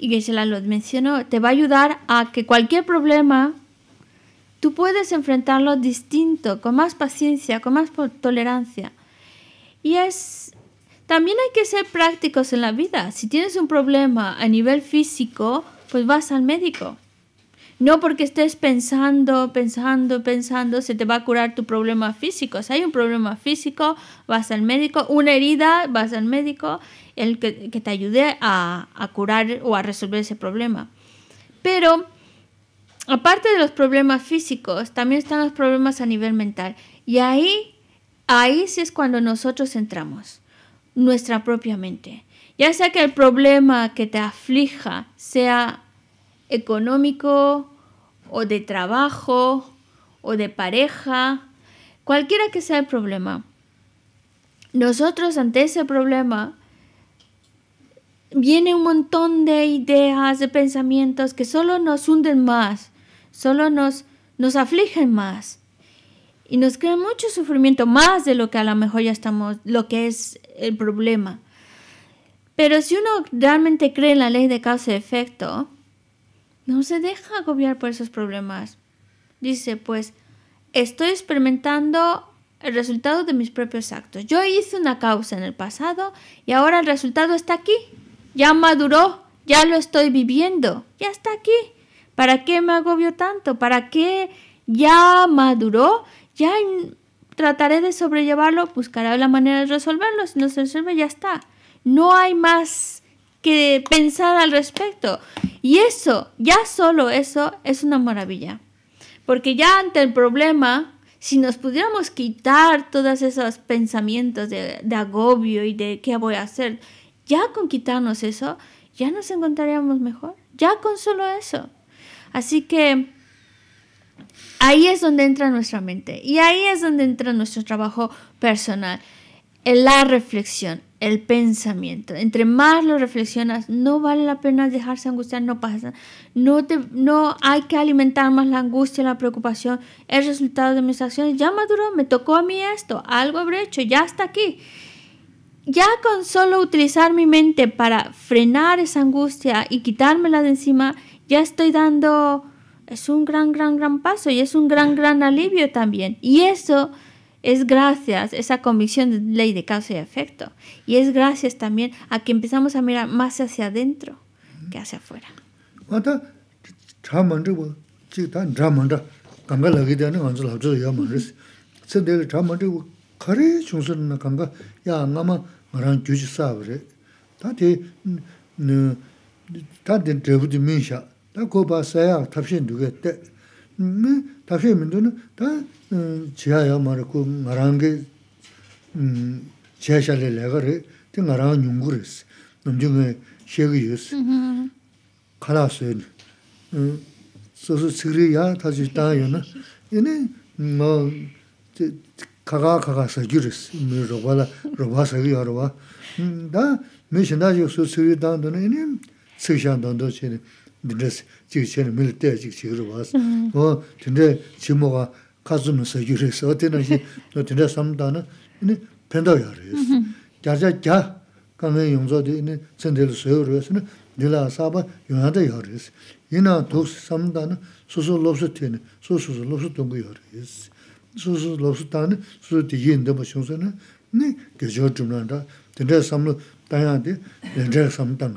y que se la lo mencionó, te va a ayudar a que cualquier problema tú puedes enfrentarlo distinto, con más paciencia, con más tolerancia. Y es también hay que ser prácticos en la vida. Si tienes un problema a nivel físico, pues vas al médico. No porque estés pensando, pensando, pensando, se te va a curar tu problema físico. Si hay un problema físico, vas al médico. Una herida, vas al médico, el que, te ayude a, a curar o a resolver ese problema. Pero aparte de los problemas físicos, también están los problemas a nivel mental. Y ahí, ahí sí es cuando nosotros entramos, nuestra propia mente. Ya sea que el problema que te aflija sea económico o de trabajo o de pareja, cualquiera que sea el problema. Nosotros ante ese problema viene un montón de ideas, de pensamientos que solo nos hunden más solo nos, nos afligen más y nos crean mucho sufrimiento, más de lo que a lo mejor ya estamos, lo que es el problema. Pero si uno realmente cree en la ley de causa y efecto, no se deja agobiar por esos problemas. Dice, pues, estoy experimentando el resultado de mis propios actos. Yo hice una causa en el pasado y ahora el resultado está aquí. Ya maduró, ya lo estoy viviendo, ya está aquí. ¿Para qué me agobio tanto? ¿Para qué ya maduró? Ya trataré de sobrellevarlo, buscaré la manera de resolverlo. Si no se resuelve, ya está. No hay más que pensar al respecto. Y eso, ya solo eso, es una maravilla. Porque ya ante el problema, si nos pudiéramos quitar todos esos pensamientos de, de, agobio y de qué voy a hacer, ya con quitarnos eso, ya nos encontraríamos mejor. Ya con solo eso. Así que ahí es donde entra nuestra mente y ahí es donde entra nuestro trabajo personal, la reflexión, el pensamiento. Entre más lo reflexionas, no vale la pena dejarse angustiar, no pasa. No, te, no hay que alimentar más la angustia, la preocupación. El resultado de mis acciones ya maduro, me tocó a mí esto, algo habré hecho, ya está aquí. Ya con solo utilizar mi mente para frenar esa angustia y quitármela de encima, ya estoy dando, es un gran, gran, gran paso y es un gran, gran alivio también. Y eso es gracias, esa convicción de ley de causa y efecto. Y es gracias también a que empezamos a mirar más hacia adentro que hacia afuera. Tā kōpā sāyā tāpshīn tūgat 민도는 다 miñ tūna, tā jīyā yā mara kū ngārāṅ kī jīyā 용구를 lāka rī, tī ngārāṅ yungu rī 다시 namchī miñ xie kī yu sī, kālā sū yu nī, sū sū tsikirī yā, tā chī 민드스 chik chani mili taya 봤어. 어 근데 O tinday chimo ka kazu misa yuri isa, o tinday chi, o tinday samdana, ini pendaw 늘아 isa. Gya gya gya, kanga yungzo di ini tsindili suyo rwa isa, nila asaba yungyanda yari isa. Ina duk samdana susu lopsu tini, susu lopsu tungu yari Susu lopsu tani, susu di yin dima jumlanda, samlu di, samdana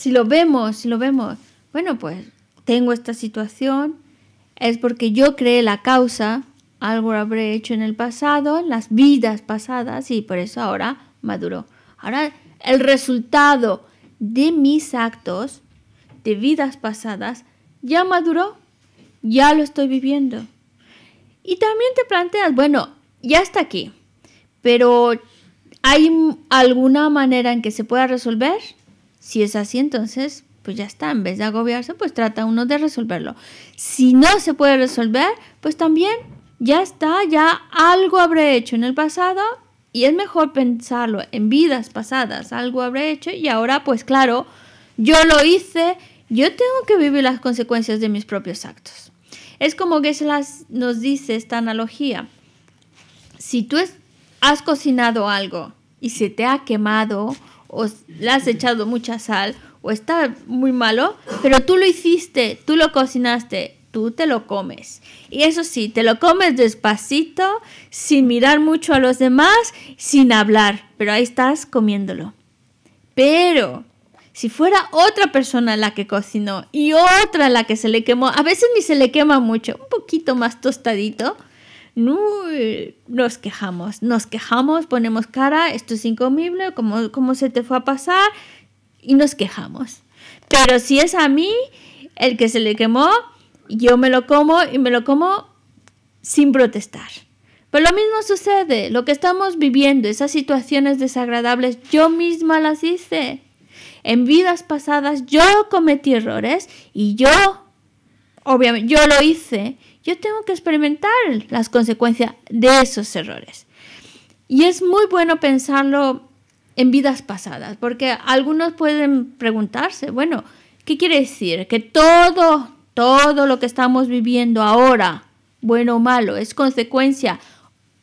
si lo vemos, si lo vemos, bueno, pues tengo esta situación, es porque yo creé la causa, algo habré hecho en el pasado, en las vidas pasadas, y por eso ahora maduró. Ahora el resultado de mis actos, de vidas pasadas, ya maduró, ya lo estoy viviendo. Y también te planteas, bueno, ya está aquí, pero ¿hay alguna manera en que se pueda resolver? Si es así, entonces, pues ya está, en vez de agobiarse, pues trata uno de resolverlo. Si no se puede resolver, pues también ya está, ya algo habré hecho en el pasado y es mejor pensarlo en vidas pasadas, algo habré hecho y ahora, pues claro, yo lo hice, yo tengo que vivir las consecuencias de mis propios actos. Es como que nos dice esta analogía. Si tú has cocinado algo y se te ha quemado, o le has echado mucha sal o está muy malo, pero tú lo hiciste, tú lo cocinaste, tú te lo comes. Y eso sí, te lo comes despacito, sin mirar mucho a los demás, sin hablar, pero ahí estás comiéndolo. Pero si fuera otra persona la que cocinó y otra la que se le quemó, a veces ni se le quema mucho, un poquito más tostadito, no eh, nos quejamos, nos quejamos, ponemos cara, esto es incomible, ¿cómo, se te fue a pasar? Y nos quejamos. Pero si es a mí el que se le quemó, yo me lo como y me lo como sin protestar. Pero pues lo mismo sucede, lo que estamos viviendo, esas situaciones desagradables, yo misma las hice. En vidas pasadas yo cometí errores y yo, obviamente, yo lo hice yo tengo que experimentar las consecuencias de esos errores. Y es muy bueno pensarlo en vidas pasadas, porque algunos pueden preguntarse, bueno, ¿qué quiere decir? Que todo, todo lo que estamos viviendo ahora, bueno o malo, es consecuencia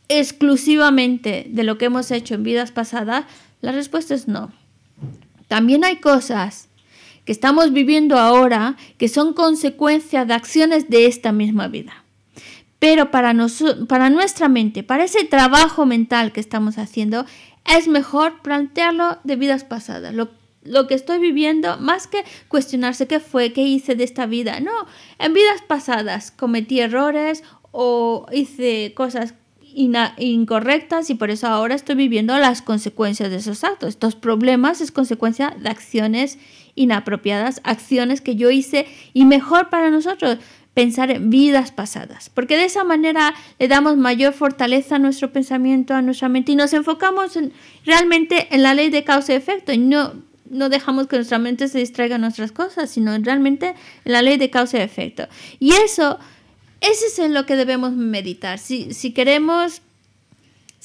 exclusivamente de lo que hemos hecho en vidas pasadas. La respuesta es no. También hay cosas que estamos viviendo ahora que son consecuencias de acciones de esta misma vida. Pero para, para nuestra mente, para ese trabajo mental que estamos haciendo, es mejor plantearlo de vidas pasadas. Lo, lo que estoy viviendo, más que cuestionarse qué fue, qué hice de esta vida. No, en vidas pasadas cometí errores o hice cosas incorrectas y por eso ahora estoy viviendo las consecuencias de esos actos. Estos problemas es consecuencia de acciones inapropiadas, acciones que yo hice y mejor para nosotros pensar en vidas pasadas, porque de esa manera le damos mayor fortaleza a nuestro pensamiento, a nuestra mente y nos enfocamos realmente en la ley de causa y efecto y no, no dejamos que nuestra mente se distraiga en nuestras cosas, sino realmente en la ley de causa y efecto. Y eso, eso es en lo que debemos meditar. Si, si queremos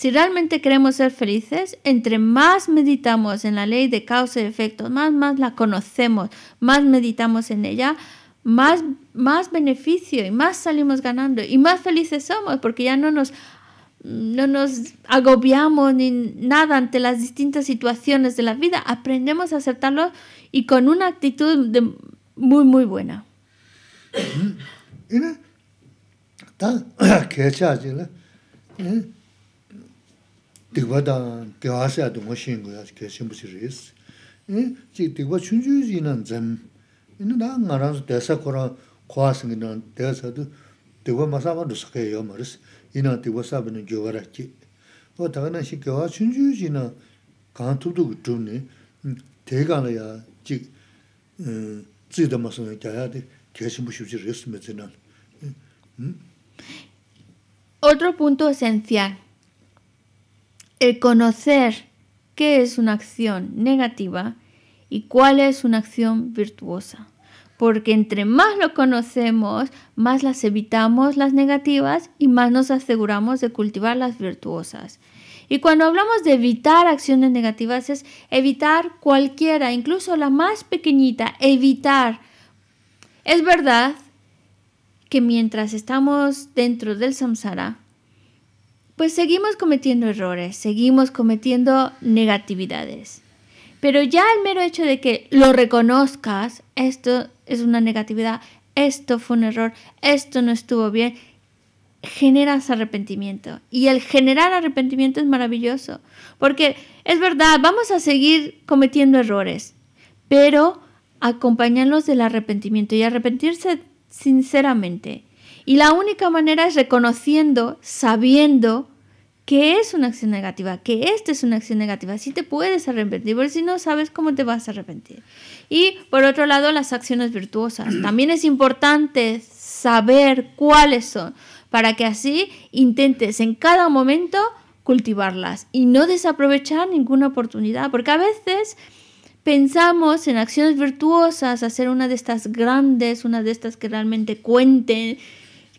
si realmente queremos ser felices, entre más meditamos en la ley de causa y efecto, más, más la conocemos, más meditamos en ella, más, más beneficio y más salimos ganando y más felices somos porque ya no nos no nos agobiamos ni nada ante las distintas situaciones de la vida, aprendemos a aceptarlo y con una actitud de muy muy buena. [COUGHS] [COUGHS] Hm? dan si hm, la hm, Otro punto esencial el conocer qué es una acción negativa y cuál es una acción virtuosa. Porque entre más lo conocemos, más las evitamos las negativas y más nos aseguramos de cultivar las virtuosas. Y cuando hablamos de evitar acciones negativas es evitar cualquiera, incluso la más pequeñita, evitar. Es verdad que mientras estamos dentro del samsara, pues seguimos cometiendo errores, seguimos cometiendo negatividades. Pero ya el mero hecho de que lo reconozcas, esto es una negatividad, esto fue un error, esto no estuvo bien, generas arrepentimiento. Y el generar arrepentimiento es maravilloso, porque es verdad, vamos a seguir cometiendo errores, pero acompañarlos del arrepentimiento y arrepentirse sinceramente y la única manera es reconociendo, sabiendo que es una acción negativa, que esta es una acción negativa. Si te puedes arrepentir, porque si no sabes cómo te vas a arrepentir. Y por otro lado, las acciones virtuosas. [CLEARS THROAT] También es importante saber cuáles son para que así intentes en cada momento cultivarlas y no desaprovechar ninguna oportunidad, porque a veces pensamos en acciones virtuosas, hacer una de estas grandes, una de estas que realmente cuenten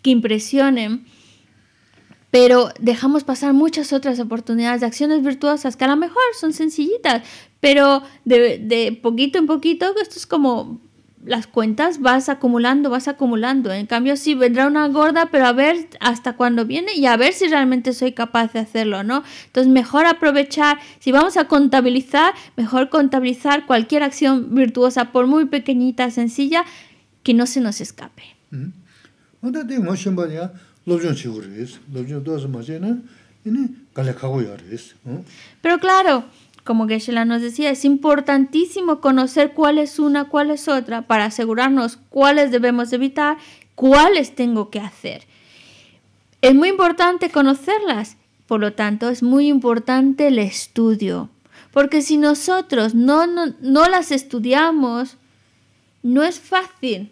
que impresionen, pero dejamos pasar muchas otras oportunidades de acciones virtuosas que a lo mejor son sencillitas, pero de, poquito en poquito, esto es como las cuentas vas acumulando, vas acumulando. En cambio, sí vendrá una gorda, pero a ver hasta cuándo viene y a ver si realmente soy capaz de hacerlo, ¿no? Entonces, mejor aprovechar, si vamos a contabilizar, mejor contabilizar cualquier acción virtuosa, por muy pequeñita, sencilla, que no se nos escape. Mm. Pero claro, como Geshe-la nos decía, es importantísimo conocer cuál es una, cuál es otra, para asegurarnos cuáles debemos evitar, cuáles tengo que hacer. Es muy importante conocerlas, por lo tanto es muy importante el estudio, porque si nosotros no, no las estudiamos, no es fácil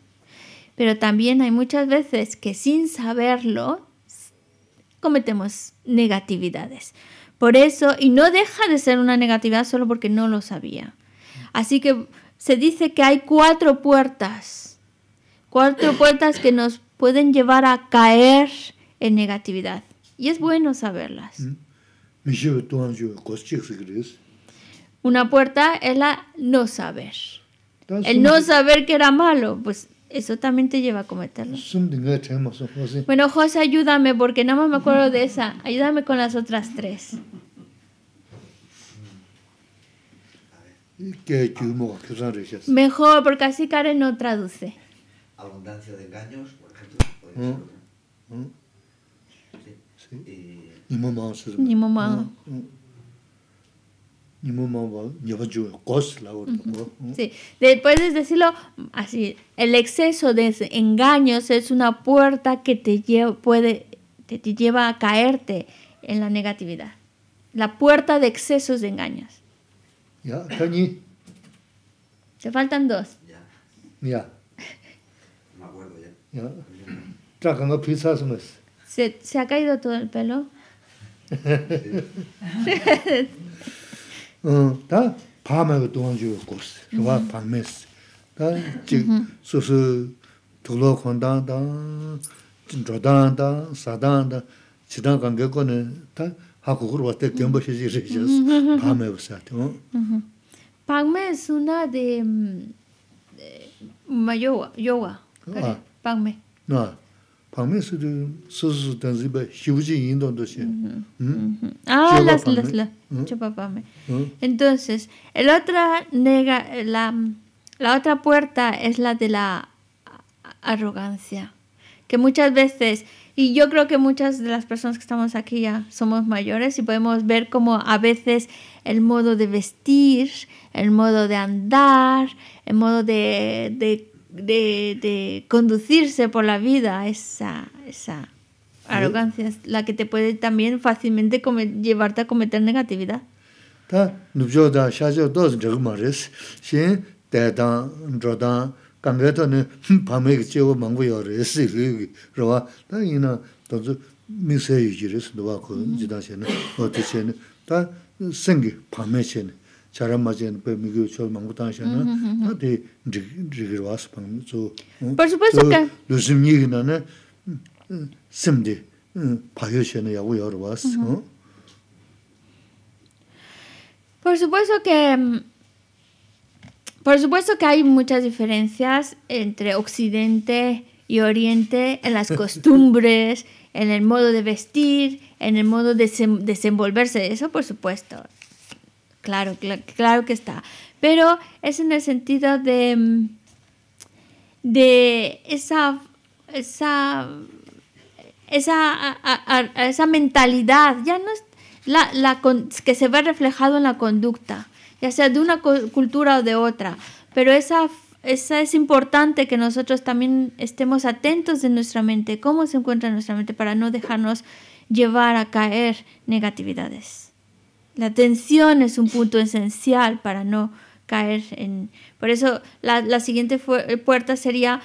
Pero también hay muchas veces que sin saberlo cometemos negatividades. Por eso, y no deja de ser una negatividad solo porque no lo sabía. Así que se dice que hay cuatro puertas, cuatro puertas que nos pueden llevar a caer en negatividad. Y es bueno saberlas. Mm. Una puerta es la no saber. El no saber que era malo, pues eso también te lleva a cometerlo. Bueno, José, ayúdame porque nada más me acuerdo de esa. Ayúdame con las otras tres. Mejor, porque así Karen no traduce. Abundancia de engaños, por ejemplo. Ah, ah. eh, Ni mamá. Ni mamá. Pues, sí, después puedes decirlo así, el exceso de engaños es una puerta que te lleva, puede, te, lleva a caerte en la negatividad. La puerta de excesos de engaños. Ya, Se faltan dos. Ya. [LAUGHS] Me acuerdo ya. Ya. Pues. ¿Se, ¿Se ha caído todo el pelo? [LAUGHS] Ta, paa mei wa tuwaan juwa kuwa si, shiwaan paa mei si. Ta, jik su su tu loo kondaa taan, jindroo taan taan, 응 taan taan, 요가 taan kaa 나 Ah, las las la. Entonces, el otra nega la otra puerta es la de la arrogancia, que muchas veces y yo creo que muchas de las personas que estamos aquí ya somos mayores y podemos ver como a veces el modo de vestir, el modo de andar, el modo de, de de, conducirse por la vida, esa, esa arrogancia, la que te puede también fácilmente llevarte a cometer negatividad. Por supuesto que mm, por supuesto que hay muchas diferencias entre Occidente y Oriente en las [LAUGHS] costumbres, en el modo de vestir, en el modo de desenvolverse, eso por supuesto. Claro, claro, que está. Pero es en el sentido de, mm, de esa, esa, mentalidad, ya no es la, que se ve reflejado en la conducta, ya sea de una cultura o de otra, pero esa esa es importante que nosotros también estemos atentos de nuestra mente, cómo se encuentra nuestra mente para no dejarnos llevar a caer negatividades. La atención es un punto esencial para no caer en... Por eso la, siguiente eh, puerta sería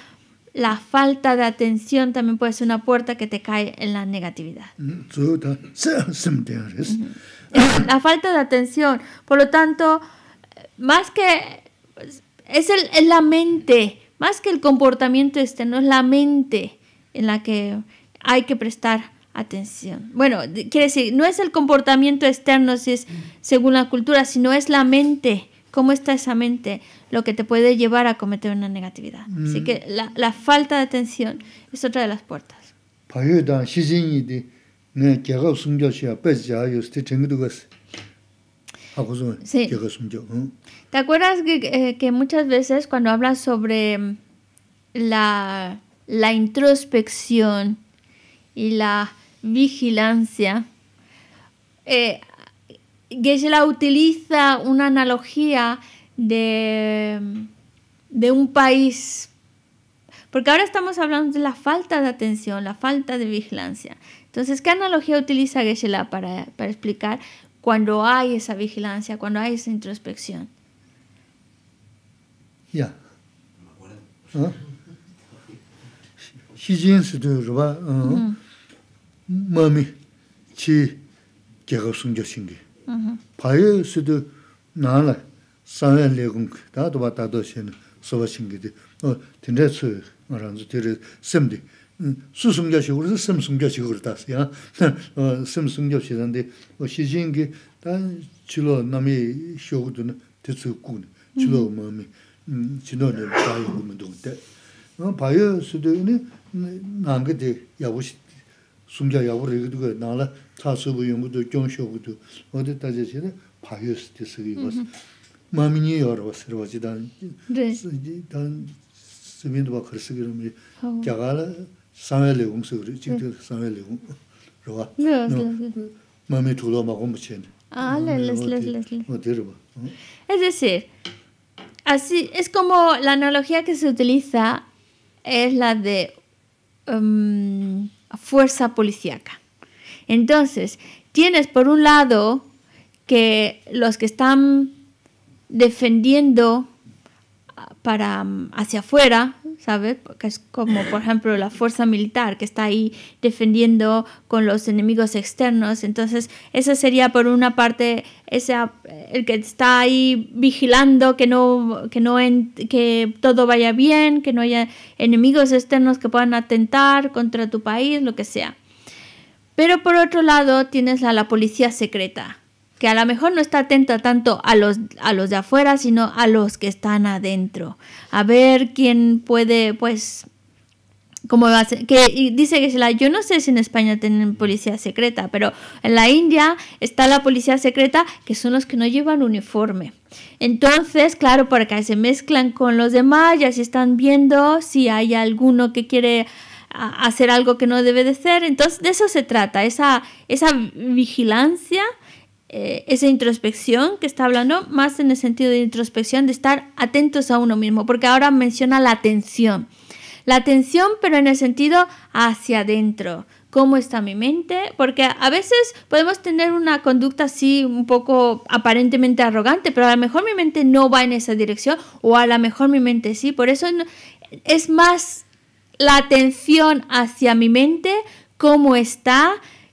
la falta de atención, también puede ser una puerta que te cae en la negatividad. Mm, la falta de atención, por lo tanto, más que... Es, la mente, más que el comportamiento este, no es la mente en la que hay que prestar atención. Bueno, quiere decir, no es el comportamiento externo si es según la cultura, sino es la mente, cómo está esa mente, lo que te puede llevar a cometer una negatividad. Así mm. que la, la, falta de atención es otra de las puertas. ¿Te acuerdas que, eh, que muchas veces cuando hablas sobre mm, la, la introspección y la vigilancia. Eh, utiliza una analogía de, de un país, porque ahora estamos hablando de la falta de atención, la falta de vigilancia. Entonces, ¿qué analogía utiliza geshe para, explicar cuando hay esa vigilancia, cuando hay esa introspección? Ya. ¿Ah? mami chi gyagaw sungyashin gi. Paya sudu nalai, sanyan liyagun ki taad wataadoshin sobaashin gi di. Tinday tsu maranzu tiri sem di. Su sungyashin guri sem sungyashin guri taas ya. Sem sungyashin zandi shijin gi taan chilo nami shogudu na titsi gugu chilo mami, chino sudu Es decir, es como la analogía que se utiliza es la de... Em, fuerza policíaca. Entonces, tienes por un lado que los que están defendiendo ah, para mm, hacia afuera ¿sabes? Porque es como, por ejemplo, la fuerza militar que está ahí defendiendo con los enemigos externos. Entonces, ese sería por una parte el que está ahí vigilando que no que todo vaya bien, que no haya enemigos externos que puedan atentar contra tu país, lo que sea. Pero por otro lado, tienes la policía secreta que a lo mejor no está atenta tanto a los, a los de afuera, sino a los que están adentro. A ver quién puede, pues, como que dice que la, yo no sé si en España tienen policía secreta, pero en la India está la policía secreta que son los que no llevan uniforme. Entonces, claro, porque se mezclan con los demás y así están viendo si hay alguno que quiere hacer algo que no debe de ser. Entonces, de eso se trata, esa, esa vigilancia eh, esa introspección que está hablando, más en el sentido de introspección, de estar atentos a uno mismo, porque ahora menciona la atención. La atención, pero en el sentido hacia adentro. ¿Cómo está mi mente? Porque a veces podemos tener una conducta así un poco aparentemente arrogante, pero a lo mejor mi mente no va en esa dirección o a lo mejor mi mente sí. Por eso es más la atención hacia mi mente, cómo está,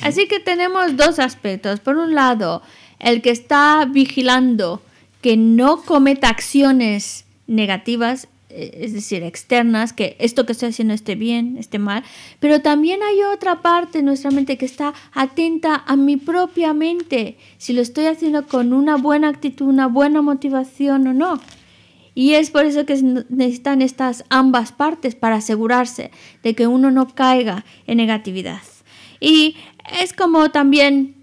Así que tenemos dos aspectos. Por un lado, el que está vigilando que no cometa acciones negativas, e, es decir, externas, que esto que estoy haciendo esté bien, esté mal, pero también hay otra parte de nuestra mente que está atenta a mi propia mente, si lo estoy haciendo con una buena actitud, una buena motivación o no. Y es por eso que necesitan estas ambas partes para asegurarse de que uno no caiga en negatividad. Y es como también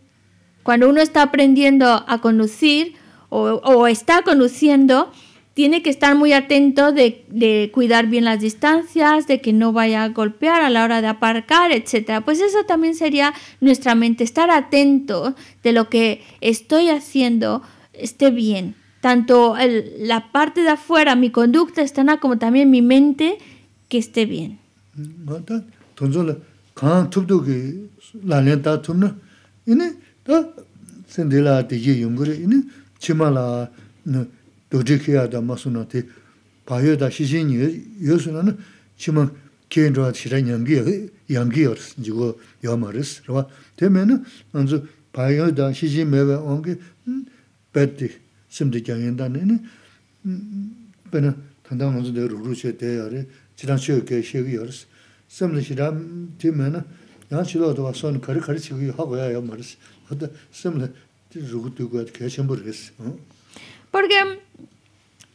cuando uno está aprendiendo a conducir o, está conduciendo, tiene que estar muy atento de, de, cuidar bien las distancias, de que no vaya a golpear a la hora de aparcar, etc. Pues eso también sería nuestra mente, estar atento de lo que estoy haciendo esté bien tanto la parte de afuera, mi conducta externa, como también mi mente, que esté bien porque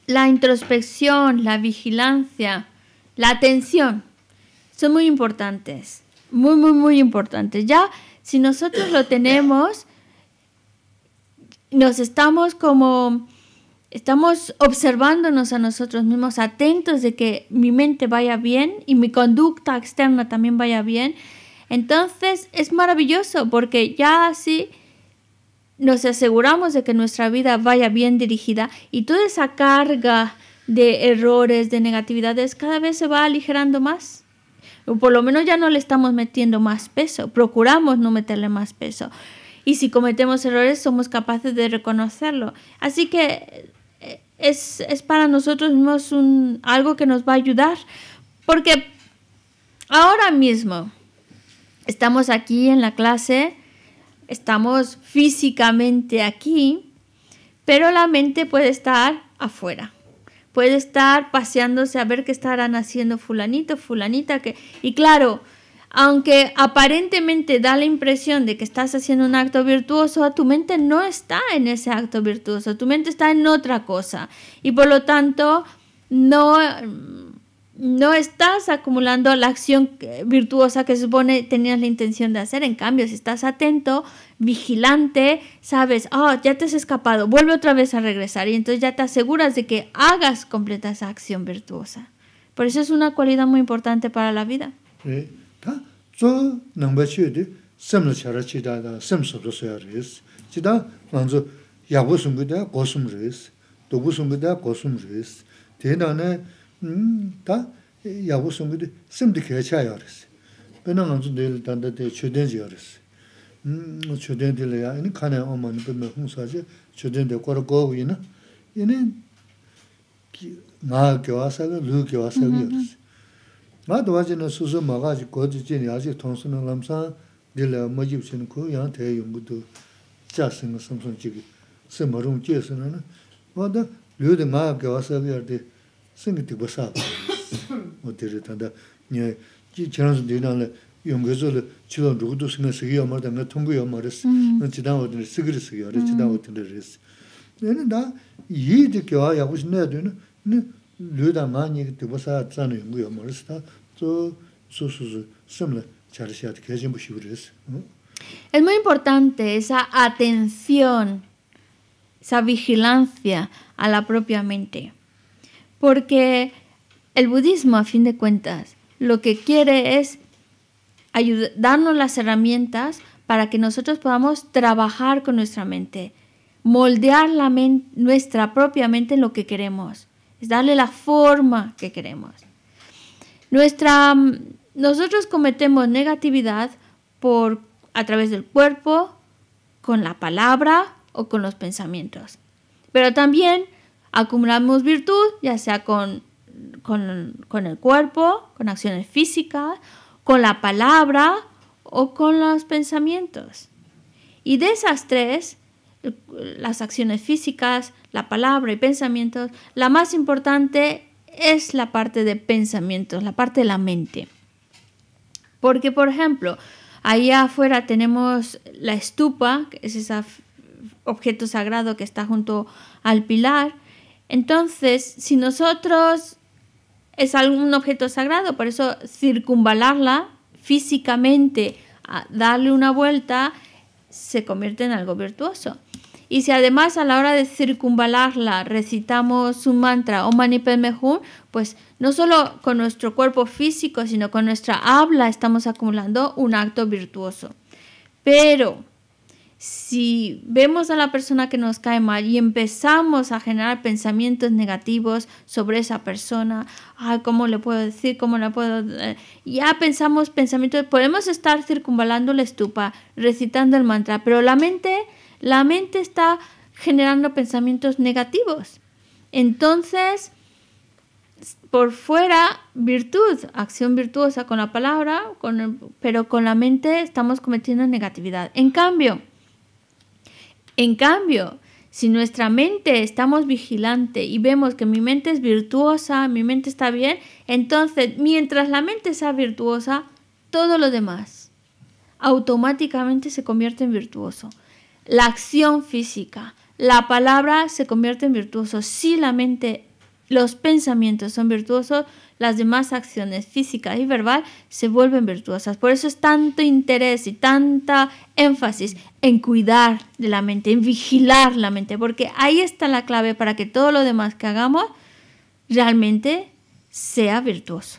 la introspección la vigilancia la atención son muy importantes muy muy muy importantes ya si nosotros lo tenemos nos estamos como, estamos observándonos a nosotros mismos, atentos de que mi mente vaya bien y mi conducta externa también vaya bien. Entonces es maravilloso porque ya así nos aseguramos de que nuestra vida vaya bien dirigida y toda esa carga de errores, de negatividades, cada vez se va aligerando más. O por lo menos ya no le estamos metiendo más peso, procuramos no meterle más peso. Y si cometemos errores, somos capaces de reconocerlo. Así que eh, es, para nosotros mismos un, algo que nos va a ayudar. Porque ahora mismo estamos aquí en la clase, estamos físicamente aquí, pero la mente puede estar afuera. Puede estar paseándose a ver qué estarán haciendo fulanito, fulanita. Que... Y claro, aunque aparentemente da la impresión de que estás haciendo un acto virtuoso, tu mente no está en ese acto virtuoso, tu mente está en otra cosa y por lo tanto no, no estás acumulando la acción virtuosa que supone tenías la intención de hacer. En cambio, si estás atento, vigilante, sabes, ah, ya te has escapado, vuelve otra vez a regresar y entonces ya te aseguras de que hagas completa esa acción virtuosa. Por eso es una cualidad muy importante para la vida. Sí. Eh, zu nangba chiyo di semla chara chi da da sem sabza soya riz. Chi da lanzu yabu sungu da gosum riz, dubu sungu da gosum riz. Di na na mm, da sungu di di riz. di riz. Chudin di ini kane oma ni bime hung sa chudin di kora ini nga kiawa lu riz. Mā tuwā chi nā sū sū mā gā chi gō chi chi nā yā chi tōng sū nā lam sā dī lā mā jīb chi nā kū yā tā yā yung gu tu chā sī ngā sāṃ sāṃ chi kī sī mā rūṃ chi yā sū nā nā. Mā tā lū dī mā wā sā gā yā dī dī dā dā es muy importante esa atención esa vigilancia a la propia mente porque el budismo a fin de cuentas lo que quiere es darnos las herramientas para que nosotros podamos trabajar con nuestra mente, moldear la nuestra propia mente en lo que queremos, es darle la forma que queremos. Nuestra, mm, nosotros cometemos negatividad por, a través del cuerpo, con la palabra o con los pensamientos. Pero también acumulamos virtud, ya sea con, con, con el cuerpo, con acciones físicas, con la palabra o con los pensamientos. Y de esas tres, las acciones físicas, la palabra y pensamientos, la más importante es la parte de pensamientos, la parte de la mente. Porque, por ejemplo, allá afuera tenemos la estupa, que es ese objeto sagrado que está junto al pilar. Entonces, si nosotros es algún objeto sagrado, por eso circunvalarla físicamente, darle una vuelta, se convierte en algo virtuoso. Y si además a la hora de circunvalarla recitamos un mantra o Padme Hum, pues no solo con nuestro cuerpo físico, sino con nuestra habla estamos acumulando un acto virtuoso. Pero si vemos a la persona que nos cae mal y empezamos a generar pensamientos negativos sobre esa persona, ay, ¿cómo le puedo decir? ¿Cómo le puedo...? Eh?", ya pensamos pensamientos, podemos estar circunvalando la estupa, recitando el mantra, pero la mente la mente está generando pensamientos negativos. Entonces, por fuera, virtud, acción virtuosa con la palabra, pero con la mente estamos cometiendo negatividad. En cambio, en cambio, si nuestra mente estamos vigilante y vemos que mi mente es virtuosa, mi mente está bien, entonces mientras la mente sea virtuosa, todo lo demás automáticamente se convierte en virtuoso la acción física. La palabra se convierte en virtuoso. Si la mente, los pensamientos son virtuosos, las demás acciones físicas y verbal se vuelven virtuosas. Por eso es tanto interés y tanta énfasis en cuidar de la mente, en vigilar la mente, porque ahí está la clave para que todo lo demás que hagamos realmente sea virtuoso.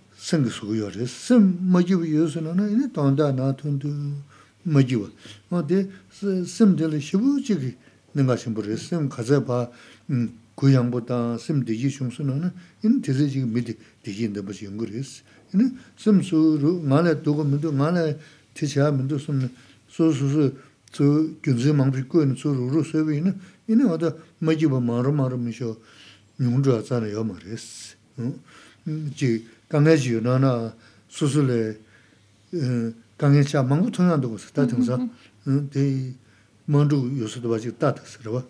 sāṅ kī sūgu yōrī, sāṅ mā jīwa yōsū nā nā, yīni tāndā nā tūndū mā jīwa. Mā tē sāṅ tē lī shibu chī kī nāngā shimbu rī, sāṅ khazā bā kūyāṅ bō tā, sāṅ tē jī shūng sū nā nā, yīni tē sā chī kī mī tē tē 응 ndā sāṅ rū, ngā ngā sū sū sū sū rū rū ka ngay chiyo nana su su le ka ngay cha maangu thunga dhogo sata dhingsa di maang dhugu yu 말에 dhoba chigo tata sara wa,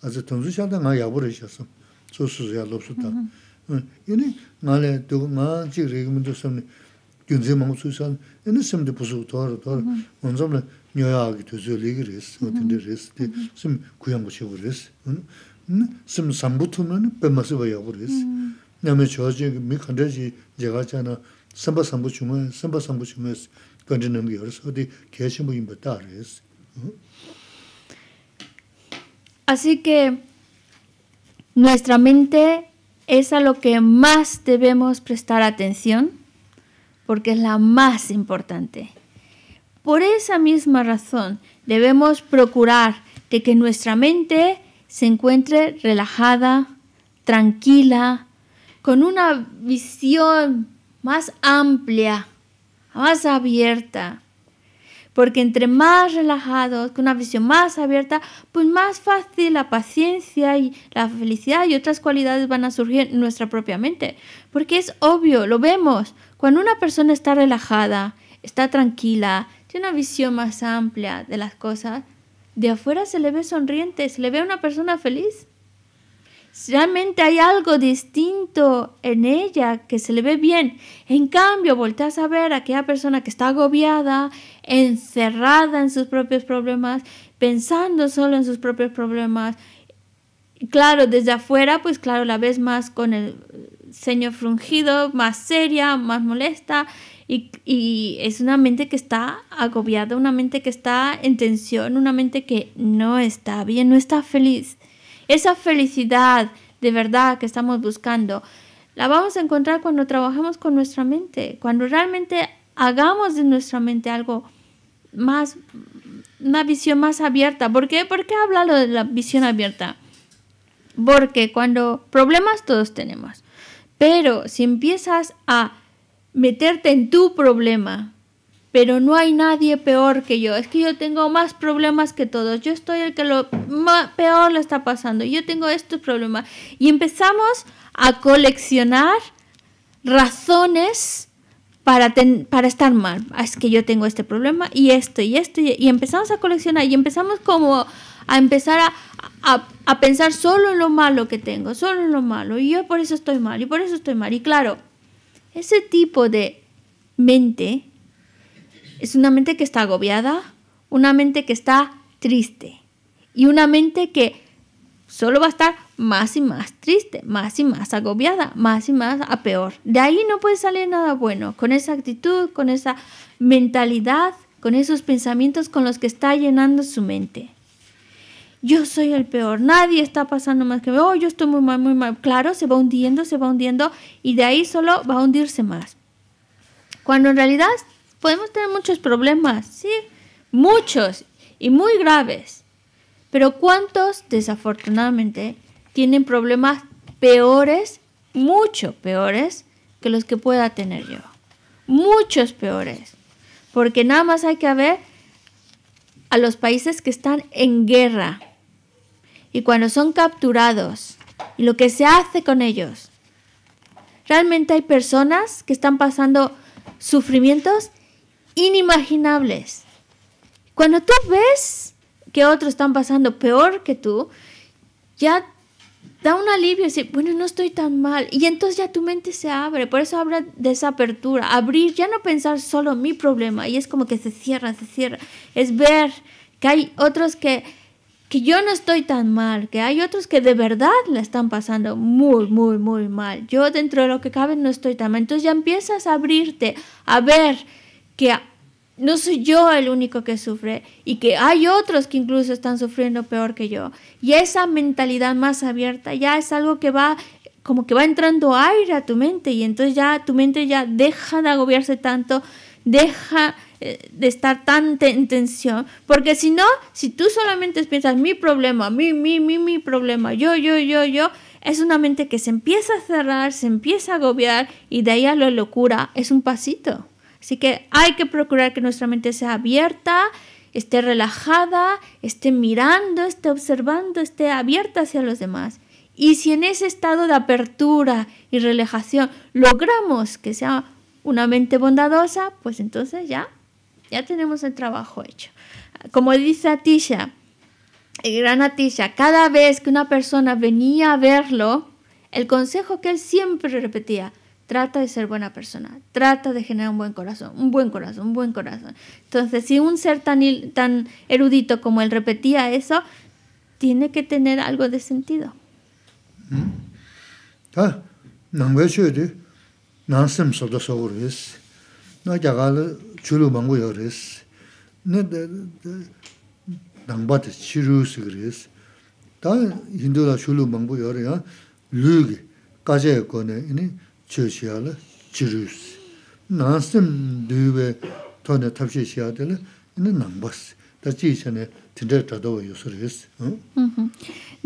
a zi thung su chalada nga yaabu ray shaa sum, su su su yaa lopsu dhaa yoni nga zi regi Así que nuestra mente es a lo que más debemos prestar atención porque es la más importante. Por esa misma razón debemos procurar de que nuestra mente se encuentre relajada, tranquila, con una visión más amplia, más abierta. Porque entre más relajados, con una visión más abierta, pues más fácil la paciencia y la felicidad y otras cualidades van a surgir en nuestra propia mente. Porque es obvio, lo vemos. Cuando una persona está relajada, está tranquila, tiene una visión más amplia de las cosas, de afuera se le ve sonriente, se le ve a una persona feliz. Realmente hay algo distinto en ella que se le ve bien. En cambio, volteas a ver a aquella persona que está agobiada, encerrada en sus propios problemas, pensando solo en sus propios problemas. Claro, desde afuera, pues claro, la ves más con el ceño frungido, más seria, más molesta. y, es una mente que está agobiada, una mente que está en tensión, una mente que no está bien, no está feliz. Esa felicidad de verdad que estamos buscando, la vamos a encontrar cuando trabajamos con nuestra mente, cuando realmente hagamos de nuestra mente algo más, una visión más abierta. ¿Por qué? ¿Por qué de la visión abierta? Porque cuando problemas todos tenemos, pero si empiezas a meterte en tu problema, pero no hay nadie peor que yo. Es que yo tengo más problemas que todos. Yo estoy el que lo peor lo está pasando. Yo tengo estos problemas. Y empezamos a coleccionar razones para, para estar mal. Ah, es que yo tengo este problema y esto y esto. Y, empezamos a coleccionar y empezamos como a empezar a, a pensar solo en lo malo que tengo, solo en lo malo. Y yo por eso estoy mal y por eso estoy mal. Y claro, ese tipo de mente es una mente que está agobiada, una mente que está triste y una mente que solo va a estar más y más triste, más y más agobiada, más y más a peor. De ahí no puede salir nada bueno, con esa actitud, con esa mentalidad, con esos pensamientos con los que está llenando su mente. Yo soy el peor, nadie está pasando más que yo, oh, yo estoy muy mal, muy mal. Claro, se va hundiendo, se va hundiendo y de ahí solo va a hundirse más. Cuando en realidad podemos tener muchos problemas, sí, muchos y muy graves. Pero ¿cuántos, desafortunadamente, tienen problemas peores, mucho peores, que los que pueda tener yo? Muchos peores. Porque nada más hay que ver a los países que están en guerra y cuando son capturados y lo que se hace con ellos. Realmente hay personas que están pasando sufrimientos inimaginables. Cuando tú ves que otros están pasando peor que tú, ya da un alivio decir, bueno, no estoy tan mal. Y entonces ya tu mente se abre, por eso habla de esa apertura, abrir, ya no pensar solo mi problema, y es como que se cierra, se cierra, es ver que hay otros que, que yo no estoy tan mal, que hay otros que de verdad la están pasando muy, muy, muy mal. Yo dentro de lo que cabe no estoy tan mal. Entonces ya empiezas a abrirte, a ver que no soy yo el único que sufre y que hay otros que incluso están sufriendo peor que yo. Y esa mentalidad más abierta ya es algo que va como que va entrando aire a tu mente y entonces ya tu mente ya deja de agobiarse tanto, deja eh, de estar tan en tensión, porque si no, si tú solamente piensas mi problema, mi, mi, mi, mi problema, yo, yo, yo, yo, es una mente que se empieza a cerrar, se empieza a agobiar y de ahí a la locura es un pasito. Así que hay que procurar que nuestra mente sea abierta, esté relajada, esté mirando, esté observando, esté abierta hacia los demás. Y si en ese estado de apertura y relajación logramos que sea una mente bondadosa, pues entonces ya, ya tenemos el trabajo hecho. Como dice Atisha, el gran Atisha, cada vez que una persona venía a verlo, el consejo que él siempre repetía, Trata de ser buena persona, trata de generar un buen corazón, un buen corazón, un buen corazón. Entonces, si un ser tan, tan erudito como él repetía eso, tiene que tener algo de sentido. ¿Mm? De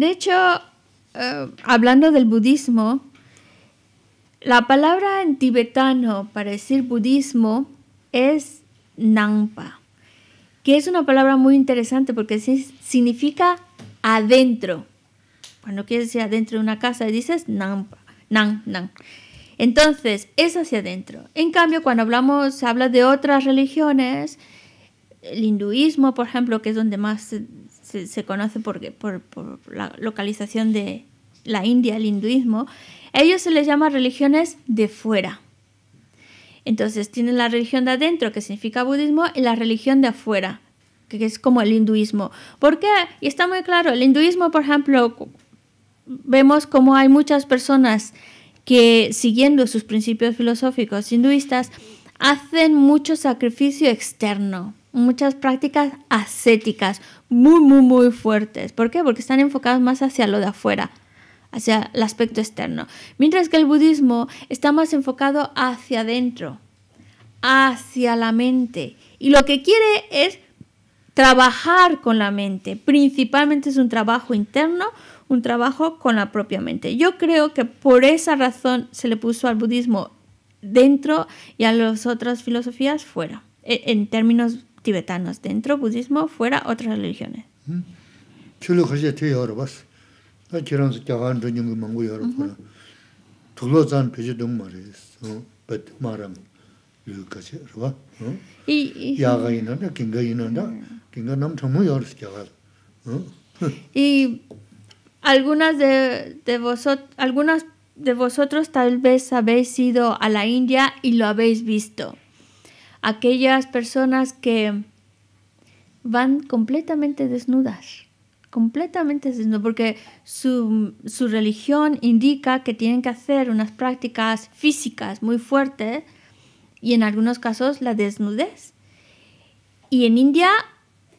hecho, eh, hablando del budismo, la palabra en tibetano para decir budismo es Nampa, que es una palabra muy interesante porque significa adentro. Cuando quieres decir adentro de una casa, dices Nampa, Nam, Nam. Entonces, es hacia adentro. En cambio, cuando hablamos, se habla de otras religiones, el hinduismo, por ejemplo, que es donde más se, conoce por, por, la localización de la India, el hinduismo, a ellos se les llama religiones de fuera. Entonces, tienen la religión de adentro, que significa budismo, y la religión de afuera, que es como el hinduismo. ¿Por qué? Y está muy claro, el hinduismo, por ejemplo, vemos como hay muchas personas que siguiendo sus principios filosóficos hinduistas, hacen mucho sacrificio externo, muchas prácticas ascéticas muy, muy, muy fuertes. ¿Por qué? Porque están enfocados más hacia lo de afuera, hacia el aspecto externo. Mientras que el budismo está más enfocado hacia adentro, hacia la mente. Y lo que quiere es trabajar con la mente. Principalmente es un trabajo interno, un trabajo con la propia mente. Yo creo que por esa razón se le puso al budismo dentro y a las otras filosofías fuera, e, en términos tibetanos, dentro budismo, fuera otras religiones. Mm-hmm. Mm-hmm. y algunas de, de vosotros, algunas de vosotros tal vez habéis ido a la India y lo habéis visto. Aquellas personas que van completamente desnudas, completamente desnudas, porque su, su religión indica que tienen que hacer unas prácticas físicas muy fuertes y en algunos casos la desnudez. Y en India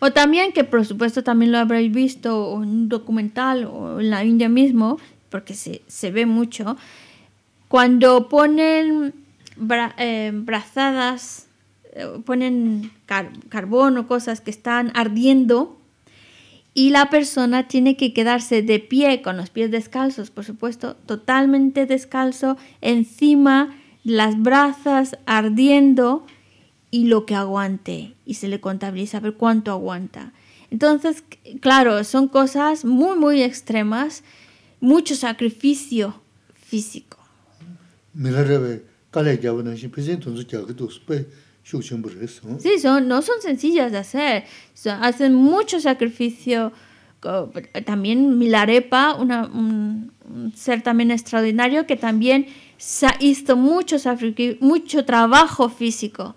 O también, que por supuesto también lo habréis visto en un documental o en la India mismo, porque se, se ve mucho, cuando ponen eh, brazadas, eh, ponen carbón o cosas que están ardiendo y la persona tiene que quedarse de pie, con los pies descalzos, por supuesto, totalmente descalzo, encima las brazas ardiendo y lo que aguante y se le contabiliza a ver cuánto aguanta. Entonces, claro, son cosas muy, muy extremas, mucho sacrificio físico. Pues, sí, son, no son sencillas de hacer, hacen mucho sacrificio. También Milarepa, una, un, ser también extraordinario que también hizo mucho, mucho trabajo físico.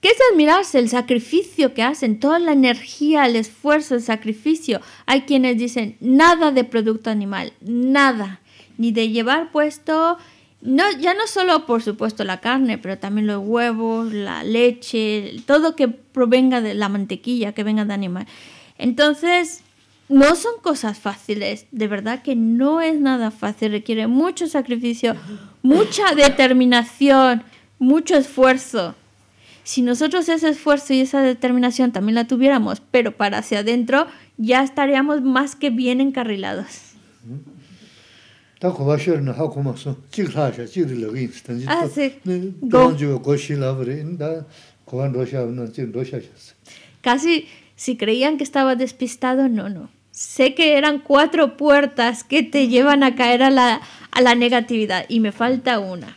que es admirarse el sacrificio que hacen, toda la energía, el esfuerzo, el sacrificio. Hay quienes dicen nada de producto animal, nada, ni de llevar puesto, no, ya no solo por supuesto la carne, pero también los huevos, la leche, todo que provenga de la mantequilla, que venga de animal. Entonces, no son cosas fáciles, de verdad que no es nada fácil, requiere mucho sacrificio, mucha [LAUGHS] determinación, mucho esfuerzo. Si nosotros ese esfuerzo y esa determinación también la tuviéramos, pero para hacia adentro, ya estaríamos más que bien encarrilados. Casi si creían que estaba despistado, no, no. Sé que eran cuatro puertas que te llevan a caer a la negatividad y me falta una.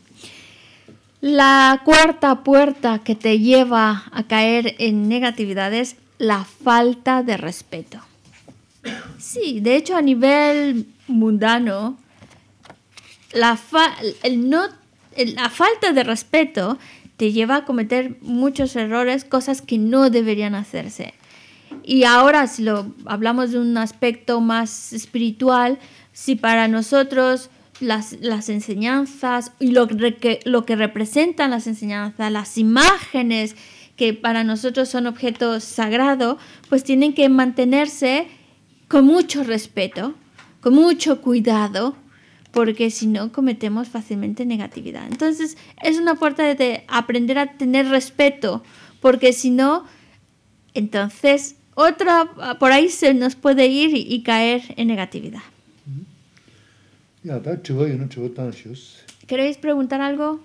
La cuarta puerta que te lleva a caer en negatividad es la falta de respeto. Sí, de hecho a nivel mundano, la, falta de respeto te lleva a cometer muchos errores, cosas que no deberían hacerse. Y ahora si lo hablamos de un aspecto más espiritual, si para nosotros las, enseñanzas y lo que, lo que representan las enseñanzas, las imágenes que para nosotros son objetos sagrados, pues tienen que mantenerse con mucho respeto, con mucho cuidado, porque si no cometemos fácilmente negatividad. Entonces es una puerta de aprender a tener respeto, porque si no, entonces otra por ahí se nos puede ir y caer en negatividad. Ya te voy, no te voy tan chos. Queréis preguntar algo,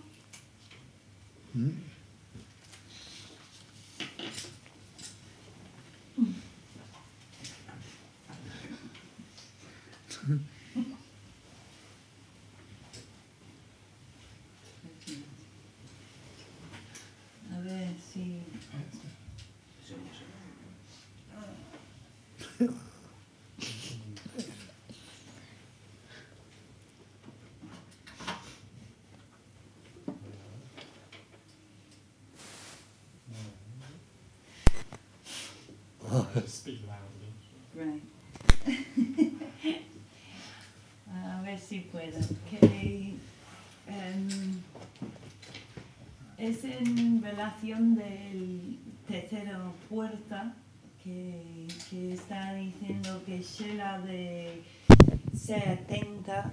¿Mm? sí. [LAUGHS] [LAUGHS] a ver si puedo. Que, em, es en relación del tercero puerta que, que está diciendo que Shela de se atenta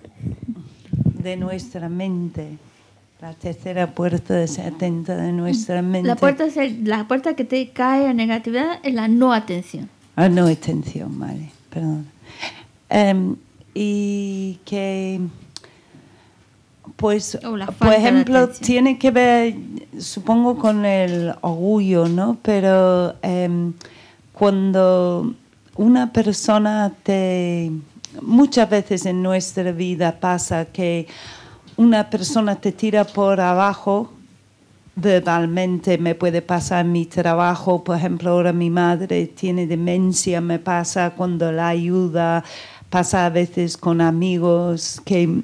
de nuestra mente. La tercera puerta de ser atenta de nuestra mm. mente. La puerta, la puerta que te cae a negatividad es la no atención. a ah, no atención, vale, perdón. Em, y que, pues, por ejemplo, tiene que ver, supongo, con el orgullo, ¿no? Pero em, cuando una persona te... Muchas veces en nuestra vida pasa que una persona te tira por abajo verbalmente, me puede pasar en mi trabajo, por ejemplo, ahora mi madre tiene demencia, me pasa cuando la ayuda, pasa a veces con amigos que,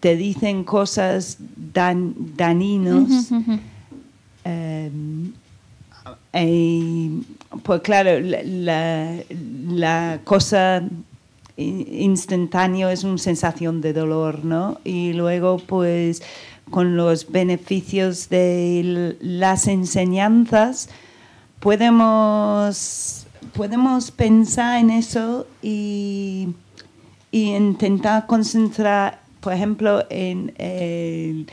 te dicen cosas dan, daninos. Em, pues claro, la cosa instantáneo, es una sensación de dolor, ¿no? Y luego, pues, con los beneficios de las enseñanzas, podemos, podemos pensar en eso y, intentar concentrar, por ejemplo, en eh,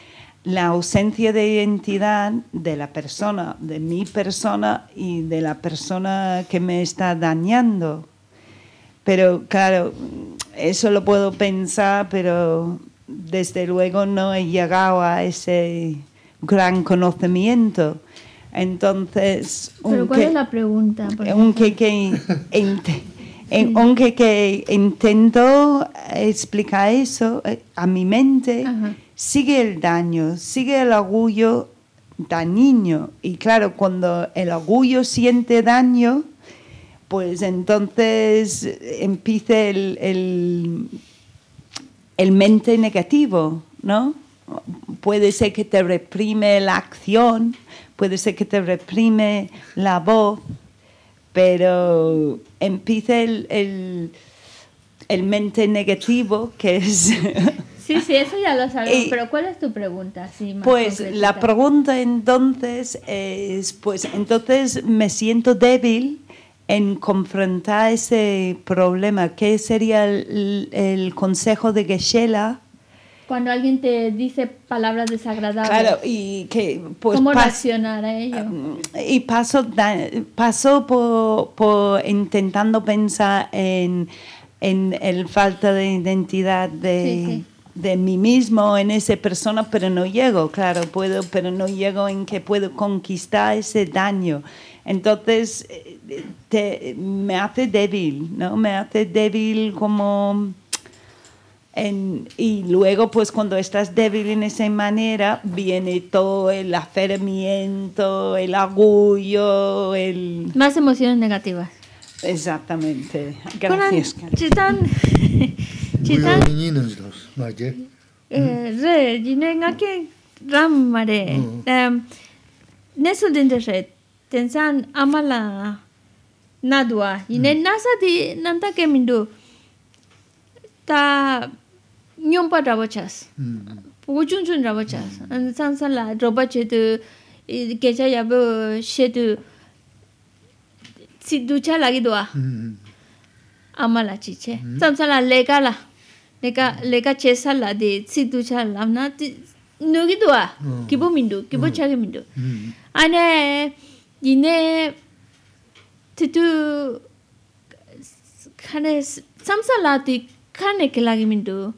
la ausencia de identidad de la persona, de mi persona y de la persona que me está dañando pero claro, eso lo puedo pensar, pero desde luego no he llegado a ese gran conocimiento. Entonces, ¿Pero cuál es la pregunta? Aunque eh, [LAUGHS] intento explicar eso eh, a mi mente, sigue el daño, sigue el orgullo dañino. Y claro, cuando el orgullo siente daño, pues entonces empiece el, el, mente negativo, ¿no? Puede ser que te reprime la acción, puede ser que te reprime la voz, pero empieza el, mente negativo, que es... [LAUGHS] Sí, sí, eso ya lo sabemos, pero ¿cuál es tu pregunta? pues la pregunta entonces es, pues entonces me siento débil en confrontar ese problema? ¿Qué sería el, consejo de Geshela? Cuando alguien te dice palabras desagradables. y que. Pues, ¿Cómo reaccionar a ello? Ah, y paso, por, intentando pensar en, en el falta de identidad de. mí mismo en esa persona, pero no llego, claro, puedo, pero no llego en que puedo conquistar ese daño, entonces, te, me hace débil, ¿no? Me hace débil como... En, y luego, pues cuando estás débil en esa manera, viene todo el afermiento, el agullo, el... Más emociones negativas. Exactamente. Gracias. Chitán. [LAUGHS] Chitán. Re, jinen ake ram No em, Nesu de interés. tensan amala nadwa ine hmm. nasa di nanta kemindo ta nyompa pa chas hmm. pujun jun dabo chas hmm. and san san la roba che tu ke cha ya bo si ducha la gi doa amala chiche. che san san la lega la lega ka le ka che sa la de si ducha la na doa kibo mindo kibo chage ge mindo ane 니네 티투 칸에 삼살라티 칸에 클라기민도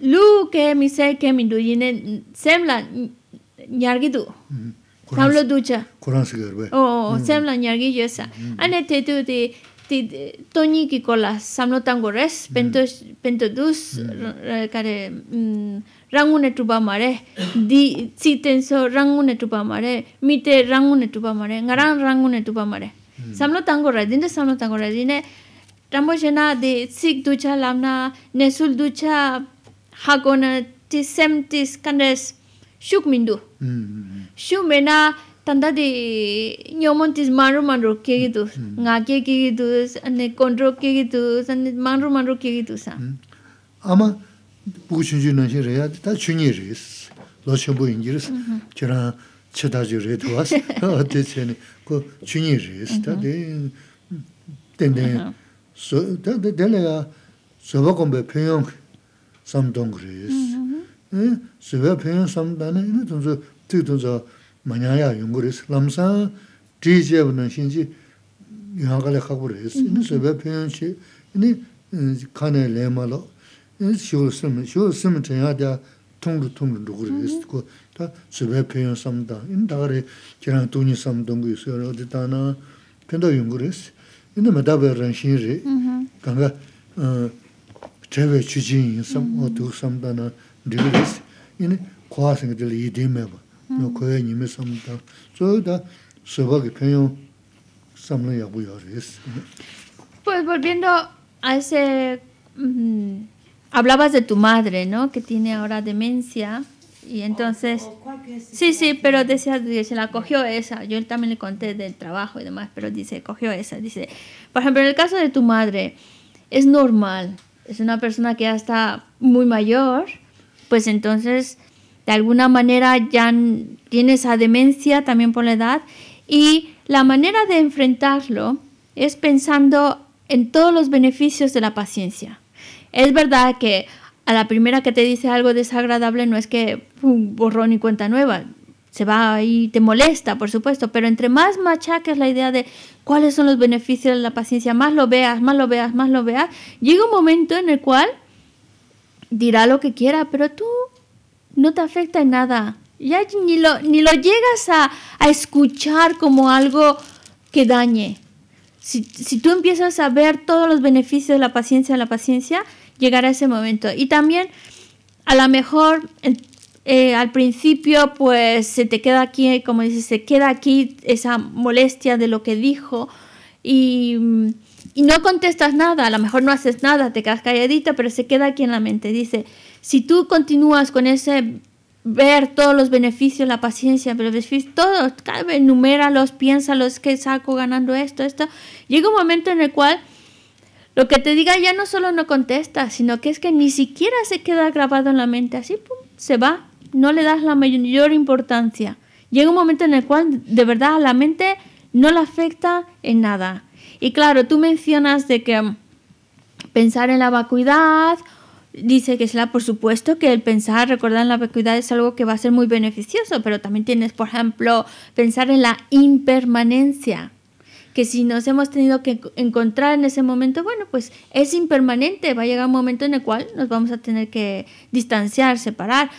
루케 미세케민도 니네 셈라 냐르기도 팝로 두차 코란스 거베 오 셈라 냐르기 요사 아네 테투디 ti toñi ki kola samlo tango res pento pento dus care rangune tuba mare di chi tenso rangune tuba mare mite rangune tuba mare ngaran rangune tuba mare hmm. samlo tango din de samlo tango radin ne tambo jena de sik ducha lamna nesul ducha hagona ti semtis kanres shuk mindu hmm, hmm, shu mena tanda de nyomontis manru manru kegitu nga kegitu ne kontro kegitu san manru manru kegitu sa ama buku chunji nanshi raya, ta chunyi riz, lo chunbu ingi riz, jiran chidaji riz duwas, ati chani, ku chunyi riz, ta ten ten, tenla ya suwa kumbay pinyong samdong riz, suwa pinyong samdana, ina tunzu, tu tunzu manyaya yungu riz, lamsang di jeb nanshi nji chi, kane yin shiwul shilman, shiwul 통로 chanyadhya tunglu tunglu dhukru mm-hmm. yis, kua 지난 돈이 penyong samdang, yin ta kare kira nga tunyi samdang gu yis, yor di ta na penyong dhukru yis, yin na mada baya rangshin ri, kanga traiwaya chujing volviendo a ese... hablabas de tu madre, ¿no? Que tiene ahora demencia. Y entonces, sí, sí, pero decía se la cogió esa. Yo también le conté del trabajo y demás, pero dice, cogió esa. Dice, por ejemplo, en el caso de tu madre, es normal. Es una persona que ya está muy mayor, pues entonces, de alguna manera ya tiene esa demencia también por la edad. Y la manera de enfrentarlo es pensando en todos los beneficios de la paciencia. Es verdad que a la primera que te dice algo desagradable no es que pum, borrón y cuenta nueva. Se va y te molesta, por supuesto, pero entre más machacas la idea de cuáles son los beneficios de la paciencia, más lo veas, más lo veas, más lo veas, llega un momento en el cual dirá lo que quiera, pero tú no te afecta en nada. Ya ni lo, llegas a, escuchar como algo que dañe. Si, tú empiezas a ver todos los beneficios de la paciencia, en la paciencia, llegar a ese momento. Y también, a lo mejor eh, al principio, pues se te queda aquí, como dices, se queda aquí esa molestia de lo que dijo y, no contestas nada, a lo mejor no haces nada, te quedas calladita, pero se queda aquí en la mente. Dice, si tú continúas con ese ver todos los beneficios, la paciencia, pero todos, enuméralos, piénsalos, que saco ganando esto, esto. Llega un momento en el cual lo que te diga ya no solo no contesta, sino que es que ni siquiera se queda grabado en la mente, así se va, no le das la mayor importancia. Llega un momento en el cual de verdad la mente no la afecta en nada. Y claro, tú mencionas de que mm, pensar en la vacuidad, dice que por supuesto que el pensar, recordar en la vacuidad es algo que va a ser muy beneficioso, pero también tienes, por ejemplo, pensar en la impermanencia que si nos hemos tenido que encontrar en ese momento, bueno, pues es impermanente, va a llegar un momento en el cual nos vamos a tener que distanciar, separar.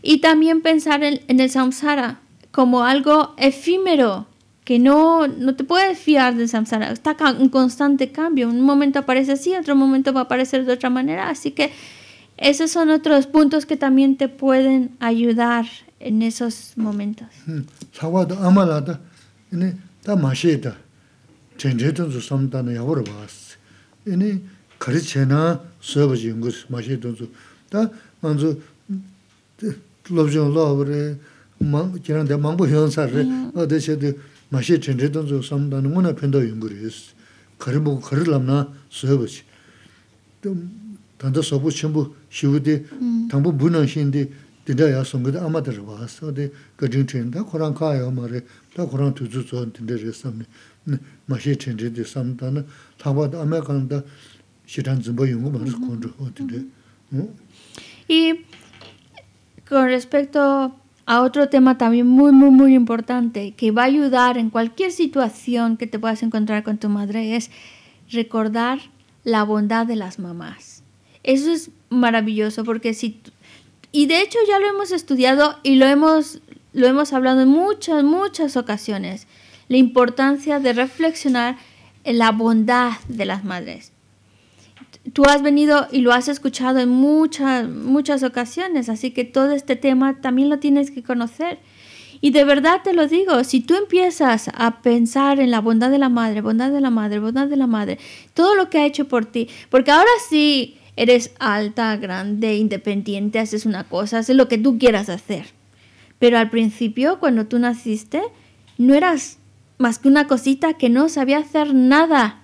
Y también pensar en, el samsara como algo efímero, que no, no te puedes fiar del samsara, está en constante cambio, un momento aparece así, otro momento va a aparecer de otra manera, así que esos son otros puntos que también te pueden ayudar en esos momentos. macheta hmm, 전제든지 섬다나 야보로 봤어. 이니 가르치나 서버지 연구스 마시든지 다 먼저 로브존 로브레 망 지난데 망부 현사를 어디서도 마시 전제든지 섬다는 문화 편도 연구를 했어. 가르 서버지 좀 단도 서부 전부 시우디 당부 문화신데 된다야 선거도 아마들 봤어. 어디 그 증진다 코랑 가요 말에 다 코랑 두주 전 된다 Mm? y con respecto a otro tema también muy muy muy importante que va a ayudar en cualquier situación que te puedas encontrar con tu madre es recordar la bondad de las mamás. Eso es maravilloso porque si y de hecho ya lo hemos estudiado y lo hemos lo hemos hablado en muchas muchas ocasiones la importancia de reflexionar en la bondad de las madres. Tú has venido y lo has escuchado en muchas, muchas ocasiones, así que todo este tema también lo tienes que conocer. Y de verdad te lo digo, si tú empiezas a pensar en la bondad de la madre, bondad de la madre, bondad de la madre, todo lo que ha hecho por ti, porque ahora sí eres alta, grande, independiente, haces una cosa, haces lo que tú quieras hacer. Pero al principio, cuando tú naciste, no eras más que una cosita que no sabía hacer nada.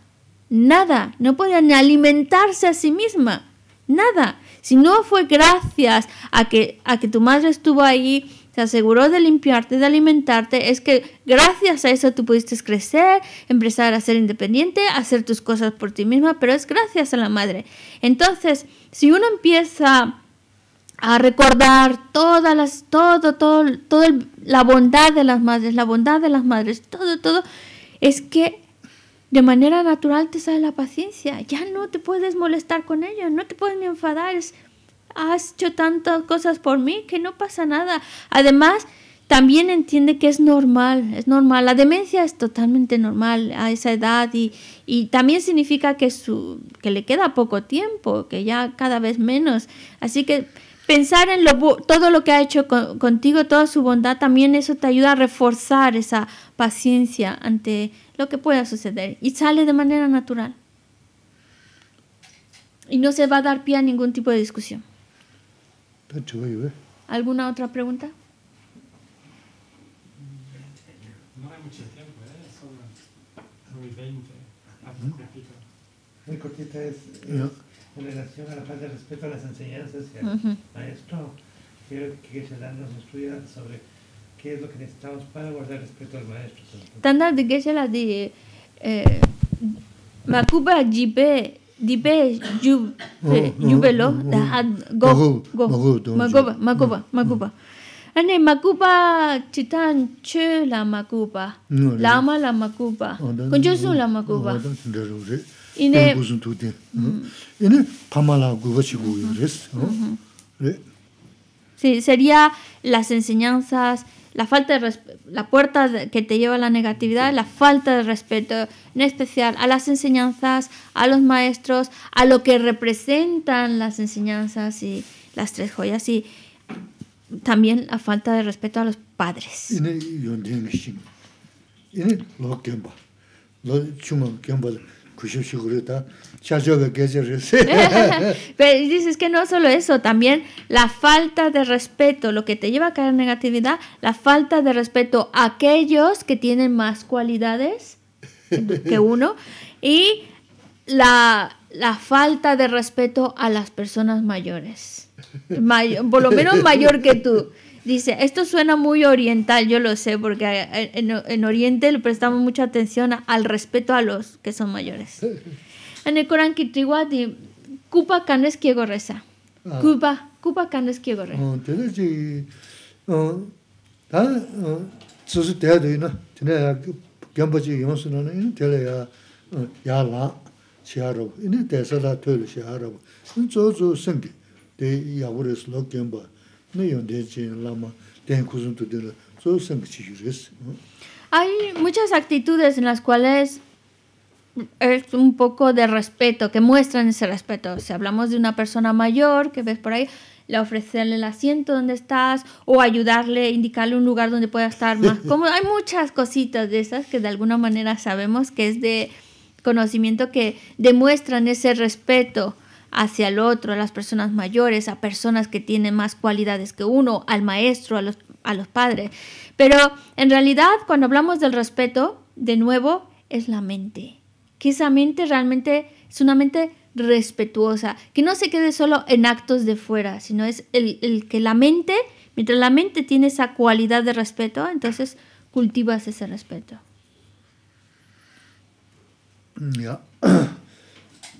Nada. No podía ni alimentarse a sí misma. Nada. Si no fue gracias a que, a que tu madre estuvo ahí, se aseguró de limpiarte, de alimentarte, es que gracias a eso tú pudiste crecer, empezar a ser independiente, hacer tus cosas por ti misma, pero es gracias a la madre. Entonces, si uno empieza a recordar todas las, todo, todo, todo la bondad de las madres, la bondad de las madres, todo, todo, es que de manera natural te sale la paciencia. Ya no te puedes molestar con ellos, no te puedes ni enfadar. has hecho tantas cosas por mí que no pasa nada. Además, también entiende que es normal, es normal. La demencia es totalmente normal a esa edad y, también significa que, su, que le queda poco tiempo, que ya cada vez menos. Así que pensar en lo, todo lo que ha hecho contigo, toda su bondad, también eso te ayuda a reforzar esa paciencia ante lo que pueda suceder y sale de manera natural. Y no se va a dar pie a ningún tipo de discusión. ¿eh? ¿Alguna otra pregunta? No hay mucho ¿eh? en relación a la falta de respeto a las enseñanzas y al uh -huh. maestro que, que se dan los estudiantes sobre qué es lo que necesitamos para guardar respeto al maestro. Tanda de que se la de eh, Makuba Jipe Dipe Jubelo eh, Go Go Makuba Makuba Makuba Ane makupa chitan che la makupa. Lama la makupa. Kunjusu la makupa. 이네 Sí, sería las enseñanzas, la falta de la puerta que te lleva a la negatividad, la falta de respeto, en especial a las enseñanzas, a los maestros, a lo que representan las enseñanzas y las tres joyas y también la falta de respeto a los padres yo Pero dices que no solo eso, también la falta de respeto, lo que te lleva a caer en negatividad, la falta de respeto a aquellos que tienen más cualidades que uno y la, falta de respeto a las personas mayores, mayor, por lo menos mayor que tú. Dice, esto suena muy oriental, yo lo sé, porque eh, en, Oriente le prestamos mucha atención al respeto a los que son mayores. [LAUGHS] En el Corán Kitriwati, Kupa Kanes reza Kupa, ah. Kupa Kanes reza oh, hay muchas actitudes en las cuales es un poco de respeto, que muestran ese respeto. Si hablamos de una persona mayor que ves por ahí, le ofrecerle el asiento donde estás o ayudarle, indicarle un lugar donde pueda estar más [LAUGHS] cómodo. Hay muchas cositas de esas que de alguna manera sabemos que es de conocimiento que demuestran ese respeto hacia el otro, a las personas mayores, a personas que tienen más cualidades que uno, al maestro, a los, padres. Pero en realidad cuando hablamos del respeto, de nuevo, es la mente. Que esa mente realmente es una mente respetuosa, que no se quede solo en actos de fuera, sino es el, que la mente, mientras la mente tiene esa cualidad de respeto, entonces cultivas ese respeto. Ya.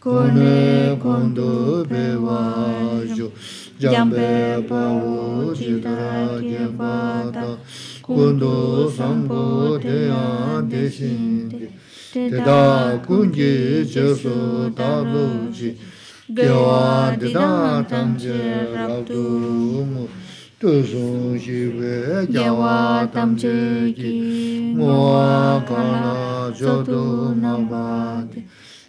kone kondo pe wa jo jambe pa te te tu tu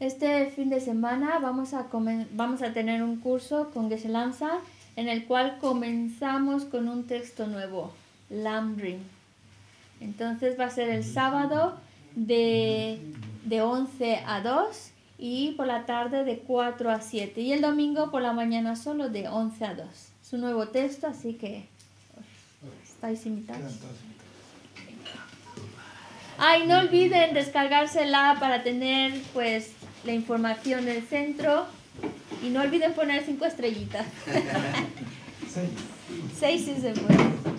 Este fin de semana vamos a, vamos a tener un curso con lanza en el cual comenzamos con un texto nuevo, Lamrim. Entonces va a ser el sábado de, de 11 a 2 y por la tarde de 4 a 7 y el domingo por la mañana solo de 11 a 2. Es un nuevo texto, así que estáis invitados. Ay, no olviden descargársela para tener pues la información del centro y no olviden poner cinco estrellitas. [LAUGHS] Seis. Seis si se puede.